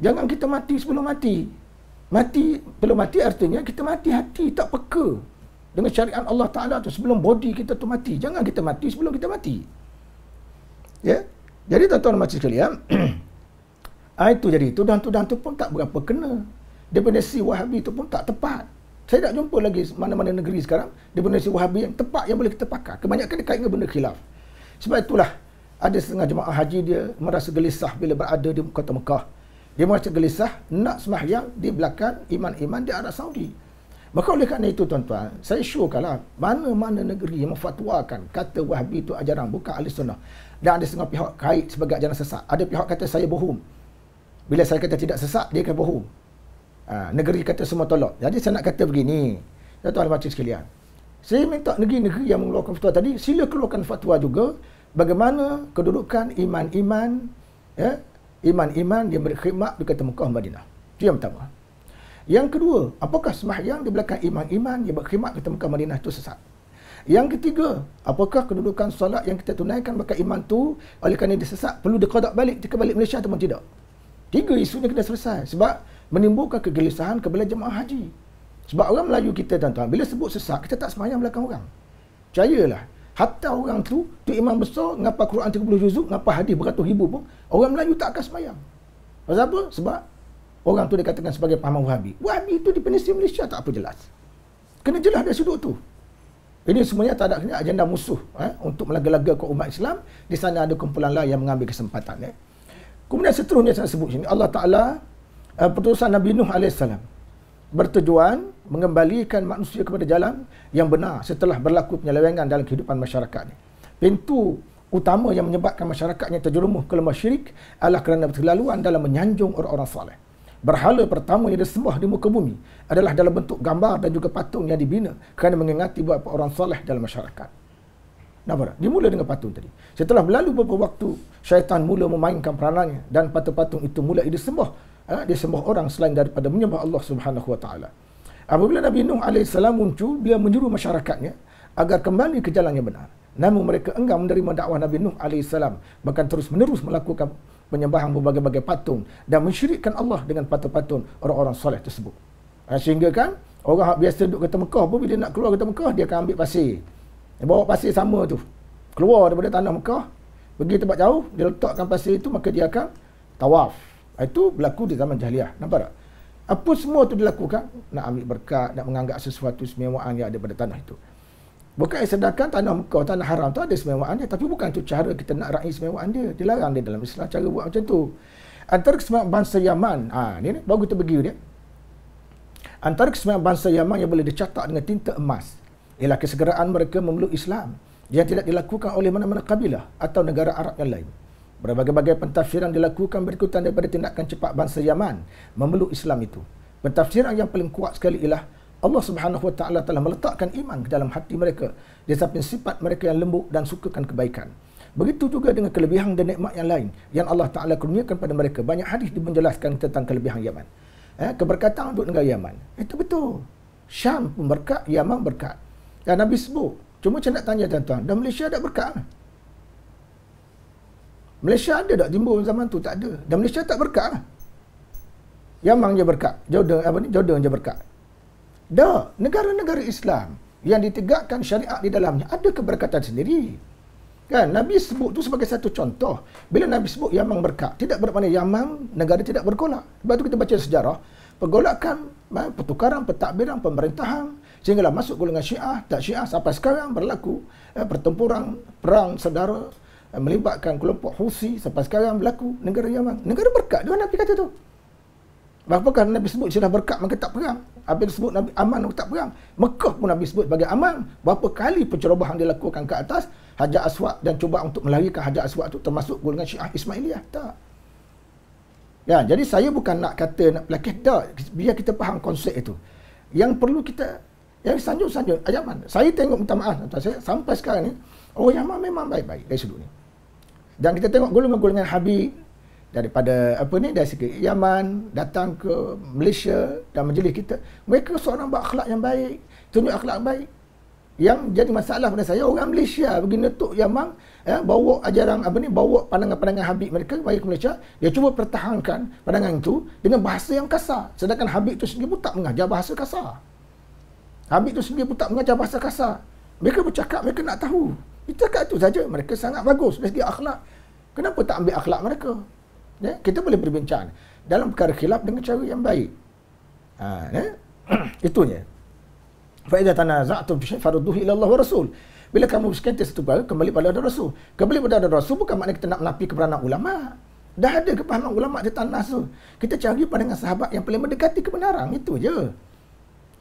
Jangan kita mati sebelum mati. Mati sebelum mati artinya kita mati hati tak peka dengan syariat Allah Taala tu sebelum body kita tu mati. Jangan kita mati sebelum kita mati. Ya. Jadi tuan-tuan dan majlis ah, Itu jadi tu Dan tudan-tudan tu pun tak berapa kena. Definisi Wahabi tu pun tak tepat. Saya tak jumpa lagi mana-mana negeri sekarang definisi Wahabi yang tepat yang boleh kita pakai. Kebanyakan dekat dengan benda khilaf. Sebab itulah ada setengah jemaah haji dia merasa gelisah bila berada di kota Mekah. Dia merasa gelisah nak semahyang di belakang iman-iman di Arab Saudi. Maka oleh kerana itu tuan-tuan, saya syurkanlah mana-mana negeri yang memfatwakan kata wahabi itu ajaran bukan ahli sunnah. Dan ada setengah pihak kait sebagai ajaran sesat. Ada pihak kata saya bohong. Bila saya kata tidak sesat, dia akan bohong. Ha, negeri kata semua tolak. Jadi saya nak kata begini. tuan tuan-tuan baca sekalian. Saya minta negeri-negeri yang mengeluarkan fatwa tadi, sila keluarkan fatwa juga bagaimana kedudukan iman-iman ya, iman-iman dia berkhidmat di kata Mekah Madinah. Itu yang pertama. Yang kedua, apakah semahyang di belakang iman-iman yang berkhidmat di kata Mekah Madinah itu sesat? Yang ketiga, apakah kedudukan solat yang kita tunaikan berkat iman tu oleh kerana dia sesat perlu dikodak balik jika balik Malaysia ataupun tidak? Tiga isu ni kena selesai sebab menimbulkan kegelisahan kepada jemaah haji. Sebab orang Melayu kita tuan-tuan, bila sebut sesat, kita tak semayang belakang orang. Percayalah, Hatta orang tu, tu imam besar, ngapa Quran 30 juzuk, ngapa hadis beratus ribu pun, orang Melayu tak akan semayang. Sebab apa? Sebab orang tu dikatakan sebagai pahaman wahabi. Wahabi tu di penisi Malaysia tak apa jelas. Kena jelas dari sudut tu. Ini semuanya tak ada agenda musuh eh, untuk melaga-laga ke umat Islam. Di sana ada kumpulan lain yang mengambil kesempatan. Eh. Kemudian seterusnya saya sebut sini. Allah Ta'ala, uh, eh, putusan Nabi Nuh AS bertujuan mengembalikan manusia kepada jalan yang benar setelah berlaku penyelewengan dalam kehidupan masyarakat ini. Pintu utama yang menyebabkan masyarakatnya terjerumus ke lemah syirik adalah kerana terlaluan dalam menyanjung orang-orang soleh. Berhala pertama yang disembah di muka bumi adalah dalam bentuk gambar dan juga patung yang dibina kerana mengingati beberapa orang soleh dalam masyarakat. Nampak tak? Dimula dengan patung tadi. Setelah berlalu beberapa waktu, syaitan mula memainkan peranannya dan patung-patung itu mula disembah. Ha? Disembah orang selain daripada menyembah Allah Subhanahu Wa Apabila Nabi Nuh AS muncul, beliau menyuruh masyarakatnya agar kembali ke jalan yang benar. Namun mereka enggan menerima dakwah Nabi Nuh AS bahkan terus-menerus melakukan penyembahan berbagai-bagai patung dan mensyirikkan Allah dengan patung-patung orang-orang soleh tersebut. Ha, sehingga kan, orang biasa duduk kata Mekah pun bila nak keluar kata Mekah, dia akan ambil pasir. Dia bawa pasir sama tu. Keluar daripada tanah Mekah, pergi tempat jauh, dia letakkan pasir itu, maka dia akan tawaf. Ha, itu berlaku di zaman jahiliah. Nampak tak? apa semua tu dilakukan nak ambil berkat nak menganggap sesuatu semewaan yang ada pada tanah itu bukan yang sedangkan tanah Mekah tanah haram tu ada semewaan dia tapi bukan tu cara kita nak raih semewaan dia dilarang dia dalam Islam cara buat macam tu antara kesemewaan bangsa Yaman ha, ni, ni baru kita pergi dia antara kesemewaan bangsa Yaman yang boleh dicatat dengan tinta emas ialah kesegeraan mereka memeluk Islam yang tidak dilakukan oleh mana-mana kabilah atau negara Arab yang lain Berbagai-bagai pentafsiran dilakukan berikutan daripada tindakan cepat bangsa Yaman memeluk Islam itu. Pentafsiran yang paling kuat sekali ialah Allah Subhanahu Wa Taala telah meletakkan iman ke dalam hati mereka di samping sifat mereka yang lembut dan sukakan kebaikan. Begitu juga dengan kelebihan dan nikmat yang lain yang Allah Taala kurniakan kepada mereka. Banyak hadis di menjelaskan tentang kelebihan Yaman. Eh, keberkatan untuk negara Yaman. Itu betul. Syam pun berkat, Yaman berkat. Dan Nabi sebut. Cuma saya nak tanya tuan-tuan, dan Malaysia ada berkat? Malaysia ada tak timbul zaman tu? Tak ada. Dan Malaysia tak berkat lah. Yamang je berkat. Jordan, apa ni? Jordan je berkat. Dah. Negara-negara Islam yang ditegakkan syariat di dalamnya ada keberkatan sendiri. Kan? Nabi sebut tu sebagai satu contoh. Bila Nabi sebut Yamang berkat, tidak bermakna Yamang negara tidak bergolak. Lepas tu kita baca sejarah. Pergolakan, eh, pertukaran, pertakbiran, pemerintahan sehinggalah masuk golongan syiah, tak syiah sampai sekarang berlaku eh, pertempuran, perang, saudara, melibatkan kelompok Husi sampai sekarang berlaku negara Yaman. Negara berkat dia Nabi kata tu. Bagaimana Nabi sebut sudah berkat maka tak perang. nabi sebut Nabi aman maka tak perang. Mekah pun Nabi sebut sebagai aman. Berapa kali pencerobohan dilakukan ke atas Hajar Aswad dan cuba untuk melarikan Hajar Aswad tu termasuk golongan Syiah Ismailiyah. Tak. Ya, jadi saya bukan nak kata nak pelakih tak. Biar kita faham konsep itu. Yang perlu kita yang sanjung-sanjung Yaman. Saya tengok minta maaf saya sampai sekarang ni Oh Yaman memang baik-baik dari sudut ni. Dan kita tengok golongan-golongan Habib daripada apa ni dari segi Yaman datang ke Malaysia dan majlis kita. Mereka seorang berakhlak yang baik, tunjuk akhlak baik. Yang jadi masalah pada saya orang Malaysia pergi netuk Yaman ya, bawa ajaran apa ni bawa pandangan-pandangan Habib mereka bagi ke Malaysia dia cuba pertahankan pandangan itu dengan bahasa yang kasar sedangkan Habib tu sendiri pun tak mengajar bahasa kasar Habib tu sendiri pun tak mengajar bahasa kasar mereka bercakap mereka nak tahu Itakah itu saja mereka sangat bagus dari segi akhlak. Kenapa tak ambil akhlak mereka? Ya, kita boleh berbincang dalam perkara khilaf dengan cara yang baik. Ha, ya. Itunya. Fa idza tanaza'tum fi shay'in ila Allah wa Rasul. Bila kamu bersekutu satu perkara kembali pada ada Rasul. Kembali pada ada Rasul bukan maknanya kita nak menapi keberanian ulama. Dah ada kepahaman ulama di tanah tu. Kita cari pandangan sahabat yang paling mendekati kebenaran. Itu je.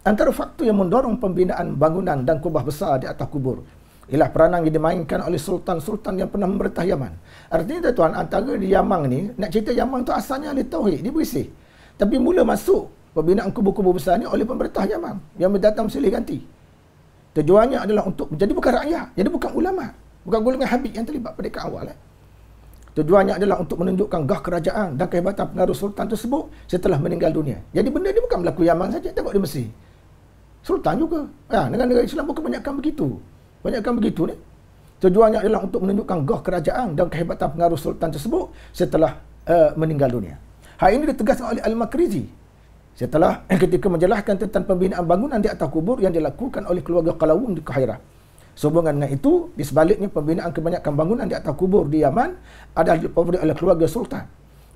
Antara faktor yang mendorong pembinaan bangunan dan kubah besar di atas kubur ialah peranan yang dimainkan oleh sultan-sultan yang pernah memerintah Yaman. Artinya tuan-tuan, antara di Yaman ni, nak cerita Yaman tu asalnya ahli tauhid, dia berisih. Tapi mula masuk pembinaan kubu-kubu besar ni oleh pemerintah Yaman yang datang silih ganti. Tujuannya adalah untuk menjadi bukan rakyat, jadi bukan ulama, bukan golongan habib yang terlibat pada dekat awal. Eh. Tujuannya adalah untuk menunjukkan gah kerajaan dan kehebatan pengaruh sultan tersebut setelah meninggal dunia. Jadi benda ni bukan berlaku Yaman saja, tengok di Mesir. Sultan juga. Ya, negara-negara Islam bukan banyakkan begitu. Banyakkan begitu ni. Tujuannya adalah untuk menunjukkan gah kerajaan dan kehebatan pengaruh sultan tersebut setelah uh, meninggal dunia. Hal ini ditegaskan oleh Al-Makrizi setelah ketika menjelaskan tentang pembinaan bangunan di atas kubur yang dilakukan oleh keluarga Qalawun di Kahirah. Sehubungan dengan itu, di sebaliknya pembinaan kebanyakan bangunan di atas kubur di Yaman adalah dipoveri oleh keluarga Sultan.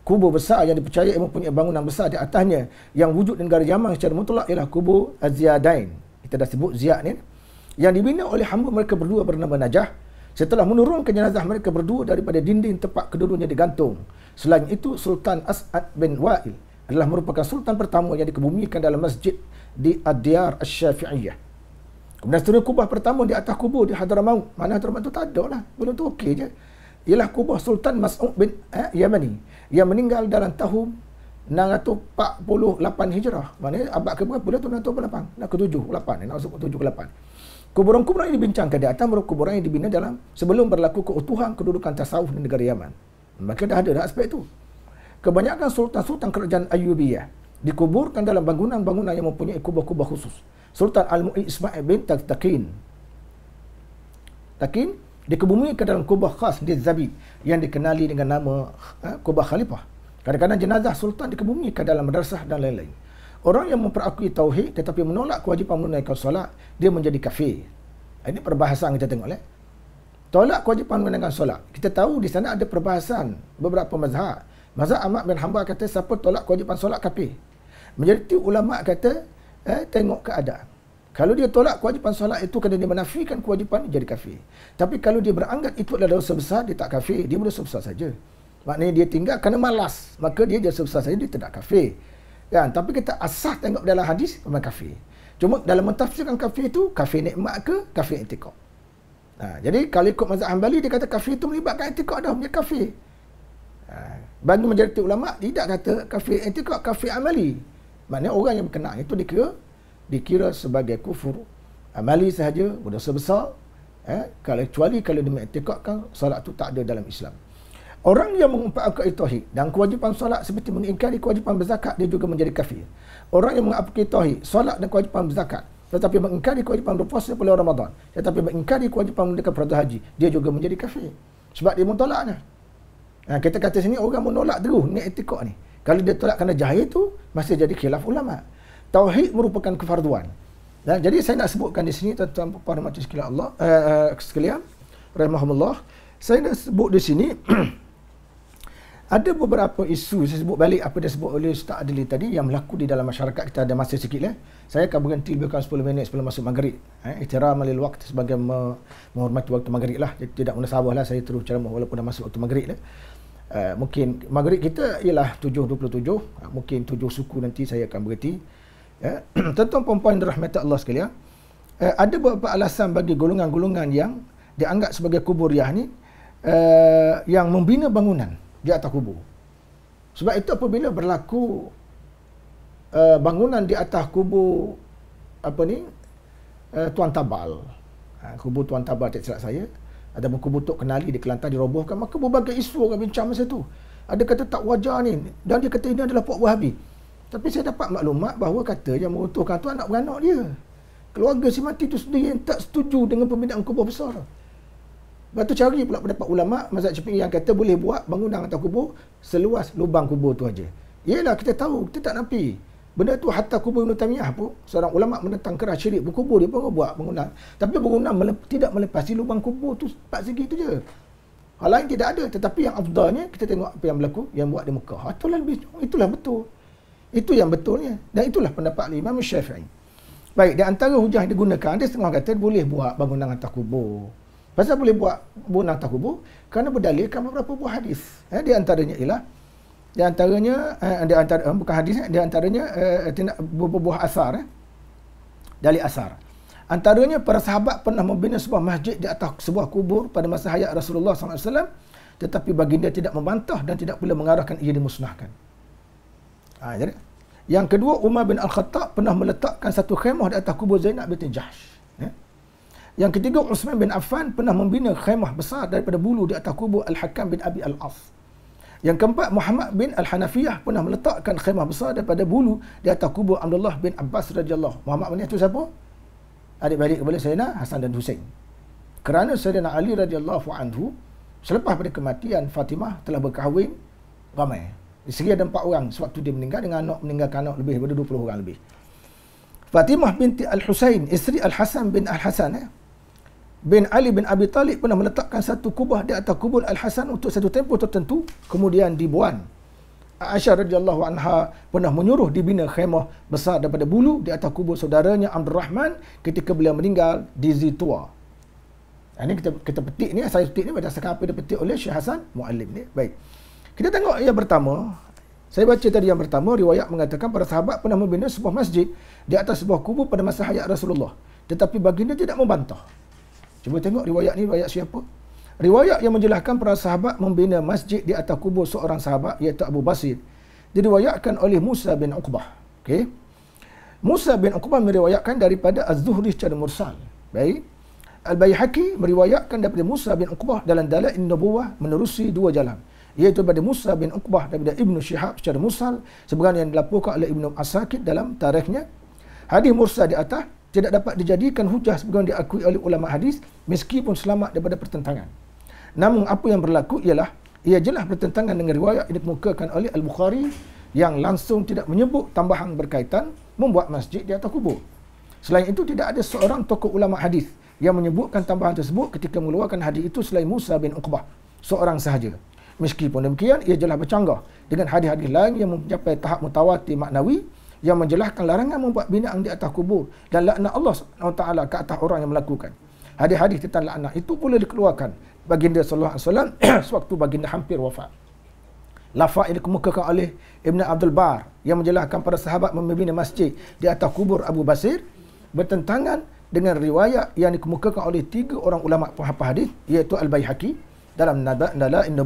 Kubur besar yang dipercaya mempunyai bangunan besar di atasnya yang wujud di negara Yaman secara mutlak ialah kubur Ziyadain. Kita dah sebut Ziyad ni yang dibina oleh hamba mereka berdua bernama Najah setelah menurunkan jenazah mereka berdua daripada dinding tempat kedudukannya digantung. Selain itu, Sultan As'ad bin Wa'il adalah merupakan sultan pertama yang dikebumikan dalam masjid di Adyar Asy-Syafi'iyah. Kemudian seterusnya kubah pertama di atas kubur di Hadramaut. Mana Hadramaut itu tak ada lah. Belum tu okey je. Ialah kubah Sultan Mas'ud bin eh, Yamani yang meninggal dalam tahun 648 Hijrah. Maknanya abad ke berapa dah tu? 648. Nak ke 7, 8. Nak masuk ke 7, 8. Kuburan-kuburan yang dibincangkan di atas merupakan kuburan yang dibina dalam sebelum berlaku keutuhan kedudukan tasawuf di negara Yaman. Maka dah ada dah aspek itu. Kebanyakan sultan-sultan kerajaan Ayubiyah dikuburkan dalam bangunan-bangunan yang mempunyai kubah-kubah khusus. Sultan Al-Mu'i Ismail bin Takin. Takin dikebumi ke dalam kubah khas di Zabid yang dikenali dengan nama eh, kubah Khalifah. Kadang-kadang jenazah sultan dikebumi ke dalam madrasah dan lain-lain. Orang yang memperakui tauhid tetapi menolak kewajipan menunaikan solat, dia menjadi kafir. Ah, ini perbahasan kita tengok. Eh? Tolak kewajipan menunaikan solat. Kita tahu di sana ada perbahasan beberapa mazhab. Mazhab Ahmad bin Hanbal kata siapa tolak kewajipan solat kafir. Majoriti ulama kata eh, tengok keadaan. Kalau dia tolak kewajipan solat itu kerana dia menafikan kewajipan dia jadi kafir. Tapi kalau dia beranggap itu adalah dosa besar dia tak kafir, dia dosa besar saja. Maknanya dia tinggal kerana malas, maka dia dosa besar saja dia tidak kafir kan tapi kita asah tengok dalam hadis pemain kafir cuma dalam mentafsirkan kafir itu kafir nikmat ke kafir i'tiqad ha, jadi kalau ikut mazhab hanbali dia kata kafir itu melibatkan i'tiqad dah menjadi kafir ha, bagi majoriti ulama tidak kata kafir i'tiqad kafir amali maknanya orang yang berkenaan itu dikira dikira sebagai kufur amali sahaja dosa besar eh? Kalau kecuali kalau dia mengiktikadkan solat itu tak ada dalam Islam Orang yang mengumpat akad tauhid dan kewajipan solat seperti mengingkari kewajipan berzakat dia juga menjadi kafir. Orang yang mengumpat akad tauhid, solat dan kewajipan berzakat tetapi mengingkari kewajipan berpuasa bulan Ramadan, tetapi mengingkari kewajipan mendekat perintah haji, dia juga menjadi kafir. Sebab dia menolaknya. Ha, kita kata sini orang menolak terus ni etikok ni. Kalau dia tolak kerana jahil tu masih jadi khilaf ulama. Tauhid merupakan kefarduan. Dan ha, jadi saya nak sebutkan di sini tentang para mati sekalian Allah uh, sekalian rahimahumullah. Saya nak sebut di sini ada beberapa isu saya sebut balik apa dia sebut oleh Ustaz Adli tadi yang berlaku di dalam masyarakat kita ada masa sikit eh? saya akan berhenti lebih kurang 10 minit sebelum masuk maghrib eh? ikhtiram alil waktu sebagai menghormati waktu maghrib lah Jadi, tidak menasabah lah saya terus ceramah walaupun dah masuk waktu maghrib lah Uh, mungkin maghrib kita ialah 7.27 uh, eh, mungkin 7 suku nanti saya akan berhenti ya eh, tuan-tuan puan dirahmati Allah sekalian uh, ada beberapa alasan bagi golongan-golongan yang dianggap sebagai kuburiah ni uh, yang membina bangunan di atas kubur. Sebab itu apabila berlaku uh, bangunan di atas kubur apa ni uh, Tuan Tabal. Ha, kubur Tuan Tabal tak silap saya. Ada kubur Tok Kenali di Kelantan dirobohkan. Maka berbagai isu orang bincang masa itu. Ada kata tak wajar ni. Dan dia kata ini adalah Pak Wahabi. Tapi saya dapat maklumat bahawa kata yang meruntuhkan tu anak beranak dia. Keluarga si mati tu sendiri yang tak setuju dengan pembinaan kubur besar. Tu. Lepas tu cari pula pendapat ulama mazhab Syafi'i yang kata boleh buat bangunan atau kubur seluas lubang kubur tu aja. Yalah kita tahu kita tak nampi. Benda tu hatta kubur Ibn Tamiyah pun seorang ulama menentang keras syirik berkubur dia pun buat bangunan. Tapi bangunan melep- tidak melepasi lubang kubur tu empat segi tu je. Hal lain tidak ada tetapi yang afdalnya kita tengok apa yang berlaku yang buat di Mekah. Itulah lebih itulah betul. Itu yang betulnya dan itulah pendapat Imam Syafi'i. Baik, di antara hujah yang digunakan, ada setengah kata boleh buat bangunan atas kubur. Pasal boleh buat bunah tahubu? Kerana berdalilkan beberapa buah hadis. Eh, di antaranya ialah di antaranya eh, di antara eh, bukan hadis eh, di antaranya eh, beberapa buah asar eh. Dalil asar. Antaranya para sahabat pernah membina sebuah masjid di atas sebuah kubur pada masa hayat Rasulullah SAW tetapi baginda tidak membantah dan tidak pula mengarahkan ia dimusnahkan. Ha, jadi, yang kedua, Umar bin Al-Khattab pernah meletakkan satu khemah di atas kubur Zainab binti Jahsh. Yang ketiga Uthman bin Affan pernah membina khaymah besar daripada bulu di atas kubur Al-Hakam bin Abi Al-As. Yang keempat Muhammad bin Al-Hanafiyah pernah meletakkan khaymah besar daripada bulu di atas kubur Abdullah bin Abbas radhiyallahu. Muhammad bin itu siapa? Adik-beradik kepada Sayyidina Hasan dan Hussein. Kerana Sayyidina Ali radhiyallahu anhu selepas pada kematian Fatimah telah berkahwin ramai. Di segi ada empat orang sewaktu dia meninggal dengan anak meninggalkan anak lebih daripada 20 orang lebih. Fatimah binti Al-Husain, isteri Al-Hasan bin Al-Hasan eh, bin Ali bin Abi Talib pernah meletakkan satu kubah di atas kubur Al-Hasan untuk satu tempoh tertentu, kemudian dibuan. Aisyah radhiyallahu anha pernah menyuruh dibina khemah besar daripada bulu di atas kubur saudaranya Abdul Rahman ketika beliau meninggal di Zitua. Ha, ini kita kita petik ni, saya petik ni berdasarkan apa dia petik oleh Syekh Hasan Muallim ni. Baik. Kita tengok yang pertama. Saya baca tadi yang pertama, riwayat mengatakan para sahabat pernah membina sebuah masjid di atas sebuah kubur pada masa hayat Rasulullah. Tetapi baginda tidak membantah. Cuba tengok riwayat ni riwayat siapa? Riwayat yang menjelaskan para sahabat membina masjid di atas kubur seorang sahabat iaitu Abu Basir. riwayatkan oleh Musa bin Uqbah. Okey. Musa bin Uqbah meriwayatkan daripada Az-Zuhri secara mursal. Baik. Al-Bayhaqi meriwayatkan daripada Musa bin Uqbah dalam dalil Nubuwah menerusi dua jalan iaitu daripada Musa bin Uqbah daripada Ibn Shihab secara mursal sebagaimana yang dilaporkan oleh Ibn Asakid dalam tarikhnya. Hadis mursal di atas tidak dapat dijadikan hujah sebagaimana diakui oleh ulama hadis meskipun selamat daripada pertentangan. Namun apa yang berlaku ialah ia jelas bertentangan dengan riwayat yang dikemukakan oleh Al-Bukhari yang langsung tidak menyebut tambahan berkaitan membuat masjid di atas kubur. Selain itu tidak ada seorang tokoh ulama hadis yang menyebutkan tambahan tersebut ketika mengeluarkan hadis itu selain Musa bin Uqbah seorang sahaja. Meskipun demikian ia jelas bercanggah dengan hadis-hadis lain yang mencapai tahap mutawatir maknawi yang menjelaskan larangan membuat binaan di atas kubur dan laknat Allah Taala ke atas orang yang melakukan. Hadis-hadis tentang laknat itu pula dikeluarkan baginda sallallahu alaihi wasallam sewaktu baginda hampir wafat. Lafaz ini dikemukakan oleh Ibn Abdul Bar yang menjelaskan pada sahabat membina masjid di atas kubur Abu Basir bertentangan dengan riwayat yang dikemukakan oleh tiga orang ulama pahapah hadis iaitu Al-Bayhaqi dalam Nada Nala Ibn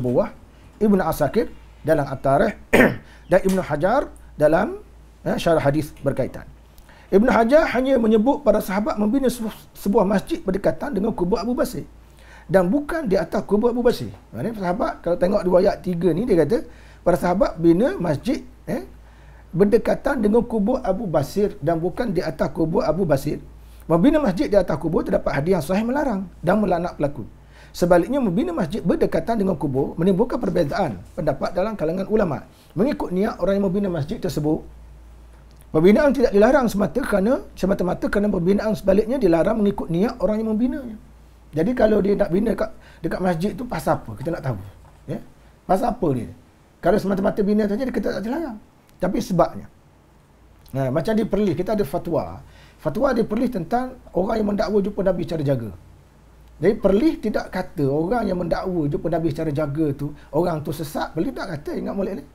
Ibn Asakir dalam At-Tarikh dan Ibn Hajar dalam eh, syarah hadis berkaitan. Ibn Hajar hanya menyebut para sahabat membina sebuah masjid berdekatan dengan kubur Abu Basir. Dan bukan di atas kubur Abu Basir. Maksudnya, sahabat kalau tengok dua ayat tiga ni, dia kata, para sahabat bina masjid eh, berdekatan dengan kubur Abu Basir dan bukan di atas kubur Abu Basir. Membina masjid di atas kubur terdapat hadiah yang sahih melarang dan melanak pelaku. Sebaliknya, membina masjid berdekatan dengan kubur menimbulkan perbezaan pendapat dalam kalangan ulama. Mengikut niat orang yang membina masjid tersebut, Pembinaan tidak dilarang semata kerana semata-mata kerana pembinaan sebaliknya dilarang mengikut niat orang yang membina. Jadi kalau dia nak bina dekat, dekat masjid tu pasal apa? Kita nak tahu. Ya? Pasal apa dia? Kalau semata-mata bina saja kita tak dilarang. Tapi sebabnya. Nah, ha, macam di Perlis kita ada fatwa. Fatwa di Perlis tentang orang yang mendakwa jumpa Nabi cara jaga. Jadi Perlis tidak kata orang yang mendakwa jumpa Nabi cara jaga tu orang tu sesat, Perlis tak kata ingat molek ni.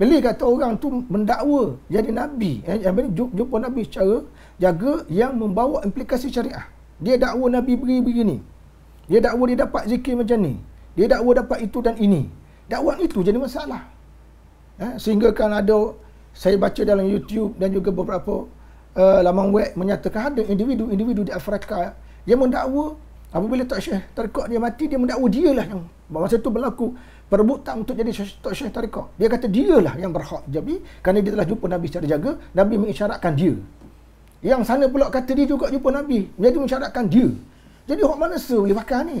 Bila kata orang tu mendakwa jadi nabi, eh, apa ni jumpa nabi secara jaga yang membawa implikasi syariah. Dia dakwa nabi beri begini. Dia dakwa dia dapat zikir macam ni. Dia dakwa dapat itu dan ini. Dakwaan itu jadi masalah. Eh, sehingga kan ada saya baca dalam YouTube dan juga beberapa uh, laman web menyatakan ada individu-individu di Afrika yang mendakwa apabila tak syekh terkot dia mati dia mendakwa lah yang masa tu berlaku perebutan untuk jadi Tok Syekh Tariqah. Dia kata dialah yang berhak jadi kerana dia telah jumpa Nabi secara jaga. Nabi mengisyaratkan dia. Yang sana pula kata dia juga jumpa Nabi. Jadi mengisyaratkan dia. Jadi orang mana boleh pakai ni?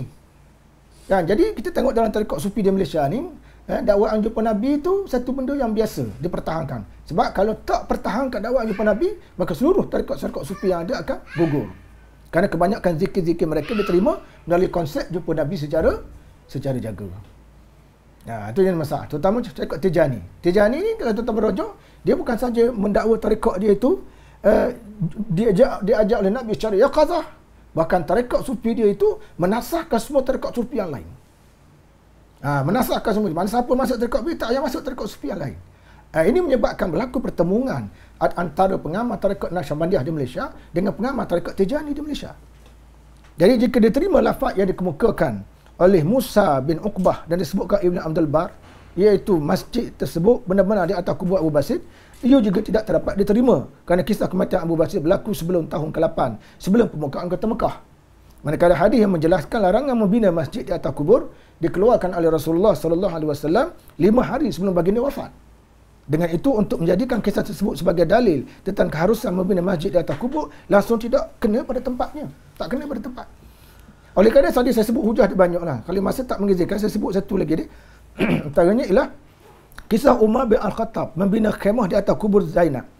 Dan, ha, jadi kita tengok dalam tarikat sufi di Malaysia ni, eh, dakwaan jumpa Nabi itu satu benda yang biasa dipertahankan. Sebab kalau tak pertahankan dakwaan jumpa Nabi, maka seluruh tarikat-tarikat sufi yang ada akan gugur. Kerana kebanyakan zikir-zikir mereka diterima melalui konsep jumpa Nabi secara secara jaga. Ha, itu jadi masalah. Terutama tarikat Tejani. Tejani ni kalau tuan-tuan merujuk, dia bukan saja mendakwa tarikat dia itu, uh, eh, dia ajak oleh Nabi secara yaqazah. Bahkan tarikat sufi dia itu menasahkan semua tarikat sufi yang lain. Ha, menasahkan semua. Mana siapa masuk tarikat dia, tak payah masuk tarikat sufi yang lain. Ha, ini menyebabkan berlaku pertemuan antara pengamal tarikat Nasyamandiyah di Malaysia dengan pengamal tarikat Tejani di Malaysia. Jadi jika diterima lafaz yang dikemukakan oleh Musa bin Uqbah dan disebutkan Ibn Abdul Bar iaitu masjid tersebut benar-benar di atas kubur Abu Basir ia juga tidak terdapat diterima kerana kisah kematian Abu Basir berlaku sebelum tahun ke-8 sebelum pembukaan kota Mekah manakala hadis yang menjelaskan larangan membina masjid di atas kubur dikeluarkan oleh Rasulullah sallallahu alaihi wasallam 5 hari sebelum baginda wafat dengan itu untuk menjadikan kisah tersebut sebagai dalil tentang keharusan membina masjid di atas kubur langsung tidak kena pada tempatnya tak kena pada tempat oleh kerana tadi saya sebut hujah banyaklah. Kalau masa tak mengizinkan saya sebut satu lagi dia. Antaranya ialah kisah Umar bin Al-Khattab membina khemah di atas kubur Zainab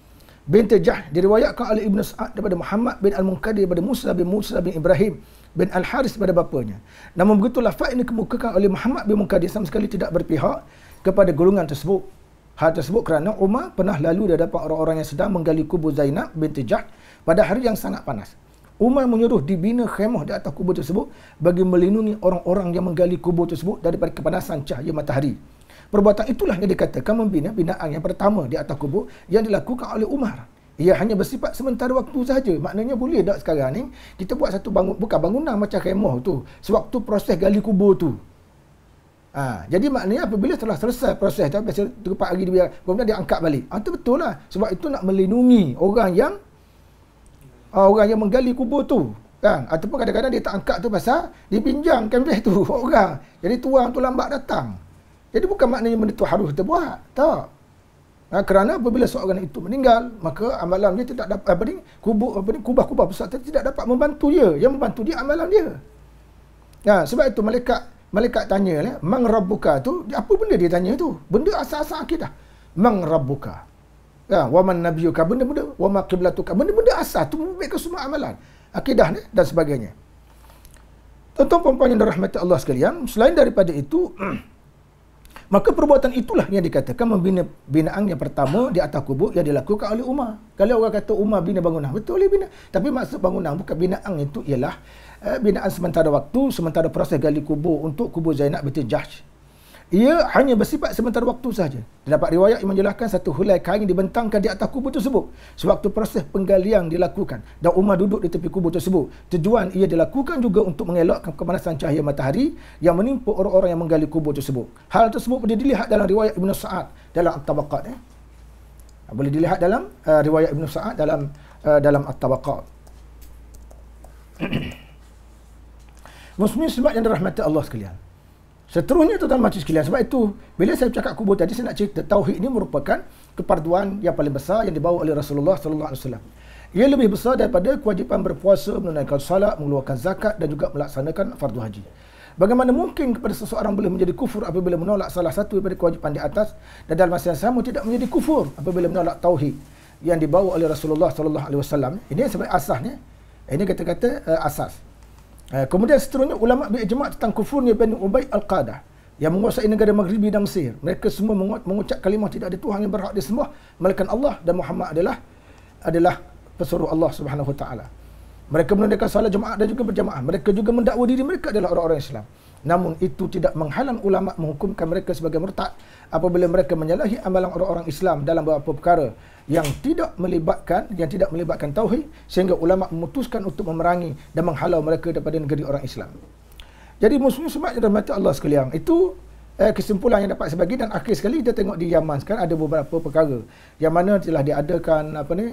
binti Jah diriwayatkan oleh Ibnu Sa'ad daripada Muhammad bin Al-Munkadir daripada Musa bin Musa bin Ibrahim bin Al-Haris daripada bapanya. Namun begitu lafaz ini kemukakan oleh Muhammad bin Munkadir sama sekali tidak berpihak kepada golongan tersebut. Hal tersebut kerana Umar pernah lalu di hadapan orang-orang yang sedang menggali kubur Zainab binti Jah pada hari yang sangat panas. Umar menyuruh dibina khemah di atas kubur tersebut bagi melindungi orang-orang yang menggali kubur tersebut daripada kepanasan cahaya matahari. Perbuatan itulah yang dikatakan membina binaan yang pertama di atas kubur yang dilakukan oleh Umar. Ia hanya bersifat sementara waktu sahaja. Maknanya boleh tak sekarang ni kita buat satu bangun bukan bangunan macam khemah tu sewaktu proses gali kubur tu. Ha, jadi maknanya apabila telah selesai proses tu biasa 4 hari dia kemudian dia angkat balik. Itu ha, betul lah sebab itu nak melindungi orang yang Ah, orang yang menggali kubur tu kan ataupun kadang-kadang dia tak angkat tu pasal dipinjam kanvas tu orang jadi tuang tu lambat datang jadi bukan maknanya benda tu harus terbuat tak ha, kerana apabila seorang itu meninggal maka amalan dia tidak dapat apa ni kubur apa ni kubah-kubah besar tadi tidak dapat membantu dia yang membantu dia amalan dia ha, sebab itu malaikat malaikat tanya lah mang rabbuka tu apa benda dia tanya tu benda asas-asas akidah mang rabbuka Ya, ha, waman nabiyuka benda-benda, wama qiblatuka benda-benda asas tu membaikkan semua amalan, akidah ni dan sebagainya. Tuan-tuan puan-puan Allah sekalian, selain daripada itu maka perbuatan itulah yang dikatakan membina binaan yang pertama di atas kubur yang dilakukan oleh Umar. Kalau orang kata Umar bina bangunan, betul boleh bina. Tapi maksud bangunan bukan binaan itu ialah eh, binaan sementara waktu, sementara proses gali kubur untuk kubur Zainab binti Jahsy ia hanya bersifat sementara waktu sahaja. Terdapat riwayat yang menjelaskan satu helai kain dibentangkan di atas kubur tersebut. Sewaktu proses penggalian dilakukan dan Umar duduk di tepi kubur tersebut. Tujuan ia dilakukan juga untuk mengelakkan kemanasan cahaya matahari yang menimpa orang-orang yang menggali kubur tersebut. Hal tersebut boleh dilihat dalam riwayat Ibn Sa'ad dalam At-Tabakat. Eh? Ha, boleh dilihat dalam uh, riwayat Ibn Sa'ad dalam uh, dalam At-Tabakat. Muslim sebab yang dirahmati Allah sekalian. Seterusnya tuan-tuan majlis sekalian sebab itu bila saya cakap kubur tadi saya nak cerita tauhid ini merupakan keparduan yang paling besar yang dibawa oleh Rasulullah sallallahu alaihi wasallam. Ia lebih besar daripada kewajipan berpuasa, menunaikan salat, mengeluarkan zakat dan juga melaksanakan fardu haji. Bagaimana mungkin kepada seseorang boleh menjadi kufur apabila menolak salah satu daripada kewajipan di atas dan dalam masa yang sama tidak menjadi kufur apabila menolak tauhid yang dibawa oleh Rasulullah sallallahu alaihi wasallam. Ini sebagai asasnya. Ini kata-kata uh, asas. Eh, kemudian seterusnya ulama berijma' tentang kufurnya Bani Ubay Al-Qadah yang menguasai negara Maghribi dan Mesir. Mereka semua mengu- mengucap kalimah tidak ada Tuhan yang berhak di semua melainkan Allah dan Muhammad adalah adalah pesuruh Allah Subhanahu Wa Taala. Mereka menunaikan solat jemaah dan juga berjemaah Mereka juga mendakwa diri mereka adalah orang-orang Islam. Namun itu tidak menghalang ulama menghukumkan mereka sebagai murtad apabila mereka menyalahi amalan orang-orang Islam dalam beberapa perkara yang tidak melibatkan yang tidak melibatkan tauhid sehingga ulama memutuskan untuk memerangi dan menghalau mereka daripada negeri orang Islam. Jadi musuhnya semak yang dirahmati Allah sekalian itu eh, kesimpulan yang dapat saya bagi dan akhir sekali kita tengok di Yaman sekarang ada beberapa perkara yang mana telah diadakan apa ni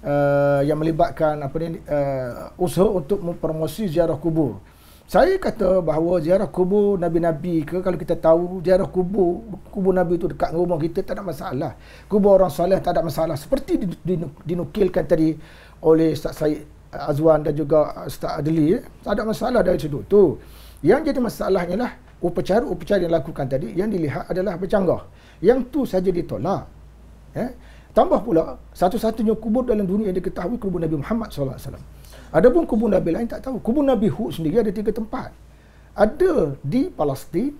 uh, yang melibatkan apa ni uh, usaha untuk mempromosi ziarah kubur. Saya kata bahawa ziarah kubur Nabi-Nabi ke kalau kita tahu ziarah kubur kubur Nabi itu dekat rumah kita tak ada masalah. Kubur orang soleh tak ada masalah. Seperti dinukilkan tadi oleh Ustaz Said Azwan dan juga Ustaz Adli, eh, tak ada masalah dari sudut tu. Yang jadi masalahnya lah upacara-upacara yang dilakukan tadi yang dilihat adalah bercanggah. Yang tu saja ditolak. Ya. Tambah pula satu-satunya kubur dalam dunia yang diketahui kubur Nabi Muhammad saw Adapun kubu Nabi lain tak tahu. Kubu Nabi Hud sendiri ada tiga tempat. Ada di Palestin.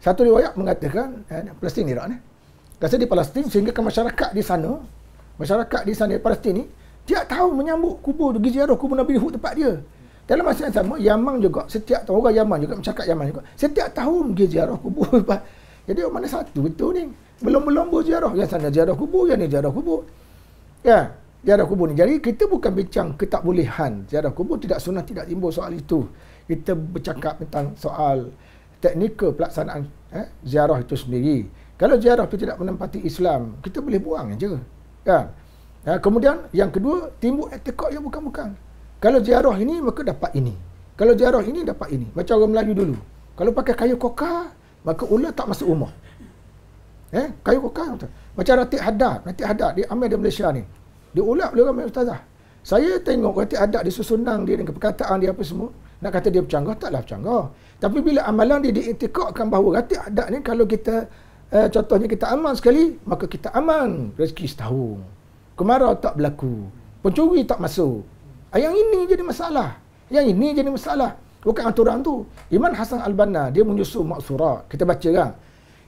Satu riwayat mengatakan eh, Palestin Iraq ni. Rasa di Palestin sehingga ke masyarakat di sana, masyarakat di sana di Palestin ni dia tahu menyambut kubur pergi ziarah kubur Nabi Hud tempat dia. Dalam masa yang sama Yaman juga setiap tahun orang Yaman juga mencakap Yaman juga. Setiap tahun pergi ziarah kubur tempat. Jadi mana satu betul ni? Belum-belum ziarah yang sana ziarah kubur, yang ni ziarah kubur. Ya. Yeah ziarah kubur ni. Jadi kita bukan bincang ketakbolehan ziarah kubur tidak sunnah tidak timbul soal itu. Kita bercakap tentang soal teknikal pelaksanaan eh, ziarah itu sendiri. Kalau ziarah itu tidak menempati Islam, kita boleh buang aja. Kan? Ya, kemudian yang kedua, timbul etikot yang bukan-bukan. Kalau ziarah ini, maka dapat ini. Kalau ziarah ini, dapat ini. Macam orang Melayu dulu. Kalau pakai kayu koka, maka ular tak masuk rumah. Eh, kayu kokar. Macam ratik hadat. Ratik hadat di Amir dan Malaysia ni. Dia ulap dia orang ustazah. Saya tengok kata adab dia sesenang dia dengan perkataan dia apa semua. Nak kata dia bercanggah, taklah bercanggah. Tapi bila amalan dia diiktikakkan bahawa kata adab ni kalau kita, uh, contohnya kita aman sekali, maka kita aman rezeki setahun. Kemarau tak berlaku. Pencuri tak masuk. Ah, yang ini jadi masalah. Yang ini jadi masalah. Bukan aturan tu. Iman Hasan Al-Banna, dia menyusul mak maksurah. Kita baca kan?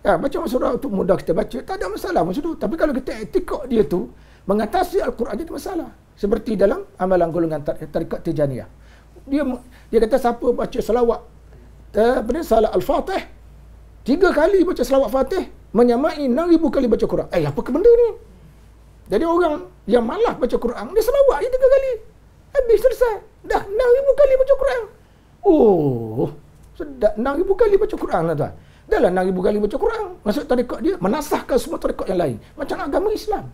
Ya, baca maksurah untuk mudah kita baca. Tak ada masalah maksud tu. Tapi kalau kita iktikak dia tu, mengatasi Al-Quran itu masalah. Seperti dalam amalan golongan tarikat Tijaniyah. Dia dia kata siapa baca selawat eh, apa ni salat Al-Fatih tiga kali baca selawat Fatih menyamai ribu kali baca Quran. Eh apa ke benda ni? Jadi orang yang malah baca Quran dia selawat je tiga kali. Habis selesai. Dah ribu kali baca Quran. Oh, sedap ribu kali baca Quran lah tuan. Dahlah ribu kali baca Quran. Maksud tarekat dia menasahkan semua tarekat yang lain. Macam agama Islam.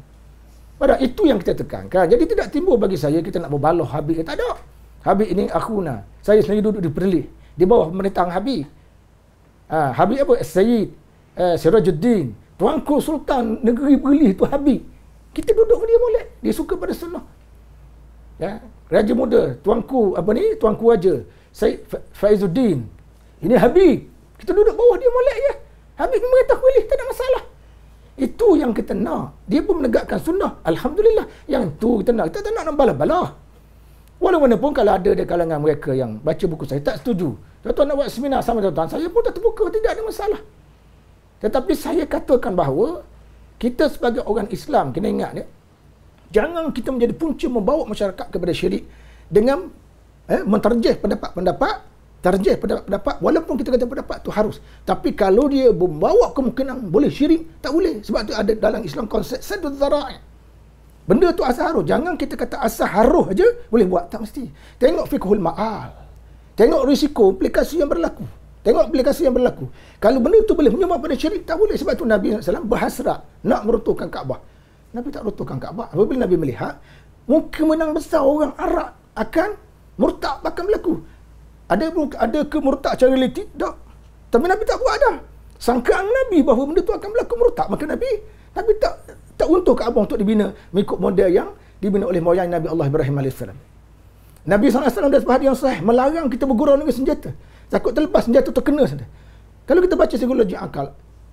Pada itu yang kita tekankan. Jadi tidak timbul bagi saya kita nak berbaloh Habib. Tak ada. Habib ini aku nak Saya sendiri duduk di Perlis. Di bawah pemerintahan Habib. Ha, Habib apa? Sayyid. Eh, Sirajuddin. Tuanku Sultan Negeri Perlis itu Habib. Kita duduk dia boleh. Dia suka pada sunnah. Ya? Raja muda. Tuanku apa ni? Tuanku Raja. Sayyid Faizuddin. Ini Habib. Kita duduk bawah dia boleh Ya? Habib memerintah kuilih. Tak ada masalah. Itu yang kita nak. Dia pun menegakkan sunnah. Alhamdulillah. Yang tu kita nak. Kita tak nak nambah balah. Walaupun pun kalau ada di kalangan mereka yang baca buku saya, tak setuju. Tuan-tuan nak buat seminar sama tuan-tuan, saya pun tak terbuka. Tidak ada masalah. Tetapi saya katakan bahawa kita sebagai orang Islam, kena ingat ya, jangan kita menjadi punca membawa masyarakat kepada syirik dengan eh, menterjeh pendapat-pendapat tarjih pendapat walaupun kita kata pendapat tu harus tapi kalau dia membawa kemungkinan boleh syirik tak boleh sebab tu ada dalam Islam konsep sadud zara'i benda tu asah haruh jangan kita kata asah haruh aja boleh buat tak mesti tengok fiqhul ma'al tengok risiko implikasi yang berlaku tengok implikasi yang berlaku kalau benda tu boleh menyumbang pada syirik tak boleh sebab tu Nabi SAW berhasrat nak meruntuhkan Kaabah Nabi tak runtuhkan Kaabah apabila Nabi melihat mungkin menang besar orang Arab akan murtad akan berlaku ada ada ke murtad secara related? Tak. Tapi Nabi tak buat dah. Sangkaan Nabi bahawa benda tu akan berlaku murtad. Maka Nabi, Nabi tak tak untuk ke abang untuk dibina mengikut model yang dibina oleh moyang Nabi Allah Ibrahim AS. Nabi SAW dalam sebahagian yang sahih melarang kita bergurau dengan senjata. Takut terlepas senjata terkena sana. Kalau kita baca segala logik akal,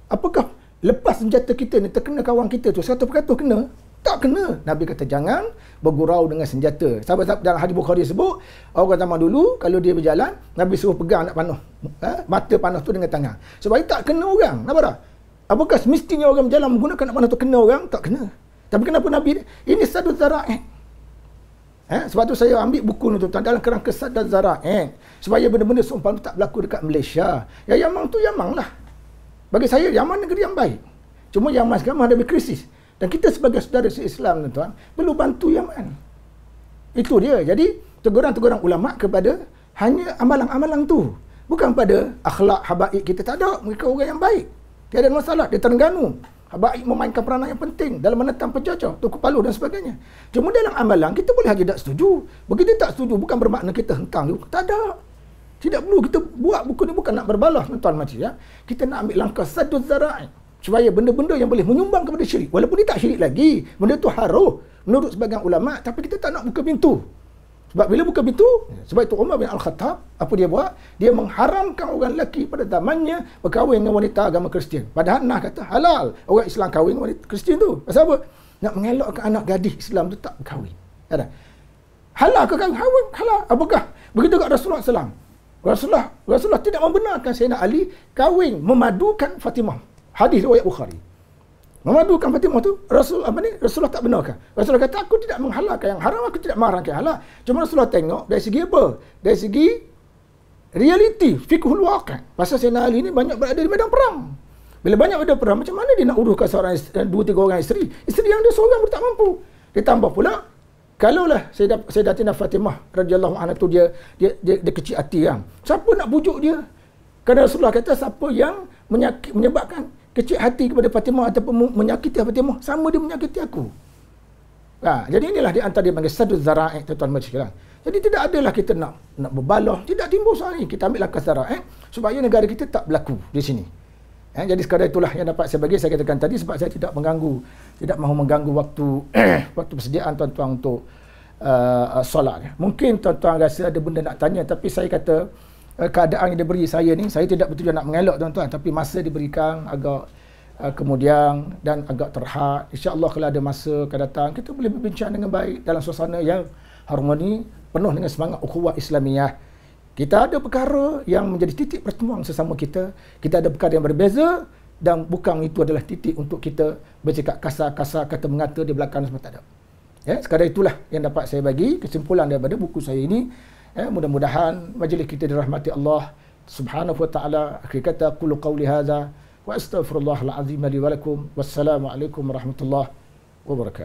apakah lepas senjata kita ni terkena kawan kita tu, 100% kena, tak kena. Nabi kata jangan bergurau dengan senjata. Sahabat, sahabat dalam hadis Bukhari sebut, orang zaman dulu kalau dia berjalan, Nabi suruh pegang nak panah. Eh? Mata panah tu dengan tangan. Sebab itu tak kena orang. Nampak tak? Apakah mestinya orang berjalan menggunakan anak panah tu kena orang? Tak kena. Tapi kenapa Nabi ini satu zarah ha? eh? eh? Sebab tu saya ambil buku tu dalam kerangka sadar zarah eh? Supaya benda-benda sumpah tu tak berlaku dekat Malaysia. Ya Yamang tu Yamang lah. Bagi saya Yaman negeri yang baik. Cuma Yaman sekarang ada krisis. Dan kita sebagai saudara se-Islam tuan, perlu bantu Yaman. Itu dia. Jadi, teguran-teguran ulama kepada hanya amalan-amalan tu. Bukan pada akhlak habaib kita tak ada. Mereka orang yang baik. Tiada masalah. Di terengganu. Habaib memainkan peranan yang penting dalam menentang pejajah, tuku palu dan sebagainya. Cuma dalam amalan, kita boleh saja tak setuju. Begitu tak setuju, bukan bermakna kita hentang. Tak ada. Tidak perlu kita buat buku ni bukan nak berbalah tuan-tuan ya. Kita nak ambil langkah sadu zara'i supaya benda-benda yang boleh menyumbang kepada syirik walaupun dia tak syirik lagi benda tu haruh menurut sebagian ulama tapi kita tak nak buka pintu sebab bila buka pintu ya. sebab itu Umar bin Al-Khattab apa dia buat dia mengharamkan orang lelaki pada zamannya berkahwin dengan wanita agama Kristian padahal Nah kata halal orang Islam kahwin dengan wanita Kristian tu pasal apa nak mengelakkan anak gadis Islam tu tak berkahwin ada ya halal ke kahwin halal apakah begitu kat Rasulullah SAW Rasulullah Rasulullah tidak membenarkan Sayyidina Ali kahwin memadukan Fatimah Hadis riwayat Bukhari. Memadukan Fatimah tu, Rasul apa ni? Rasulullah tak benarkan. Rasulullah kata aku tidak menghalalkan yang haram, aku tidak mengharamkan halal. Cuma Rasulullah tengok dari segi apa? Dari segi realiti fikhul waqi'. Masa Sayyidina Ali ni banyak berada di medan perang. Bila banyak berada perang, macam mana dia nak uruskan seorang isteri, dua tiga orang isteri? Isteri yang dia seorang pun tak mampu. Ditambah pula, kalaulah Sayyidah Sayyidatina Fatimah radhiyallahu anha tu dia dia, dia dia kecil hati kan. Siapa nak bujuk dia? Kerana Rasulullah kata siapa yang menyakit, menyebabkan kecil hati kepada Fatimah ataupun menyakiti Fatimah sama dia menyakiti aku ha, jadi inilah di antara dia panggil sadu zara'i tuan-tuan majlis jadi tidak adalah kita nak nak berbaloh tidak timbul soal ini kita ambil langkah zara'i eh? supaya negara kita tak berlaku di sini eh? jadi sekadar itulah yang dapat saya bagi saya katakan tadi sebab saya tidak mengganggu tidak mahu mengganggu waktu waktu persediaan tuan-tuan untuk uh, uh solat eh. mungkin tuan-tuan rasa ada benda nak tanya tapi saya kata Eh, keadaan yang diberi saya ni saya tidak bertujuan nak mengelak tuan-tuan tapi masa diberikan agak uh, kemudian dan agak terhad insya-Allah kalau ada masa akan datang kita boleh berbincang dengan baik dalam suasana yang harmoni penuh dengan semangat ukhuwah Islamiah kita ada perkara yang menjadi titik pertemuan sesama kita kita ada perkara yang berbeza dan bukan itu adalah titik untuk kita bercakap kasar-kasar kata mengata di belakang semata mata ya sekadar itulah yang dapat saya bagi kesimpulan daripada buku saya ini Eh, mudah-mudahan majlis kita dirahmati Allah Subhanahu wa taala. Akhir kata qulu qawli hadza wa astaghfirullahal azim li wa warahmatullahi wabarakatuh.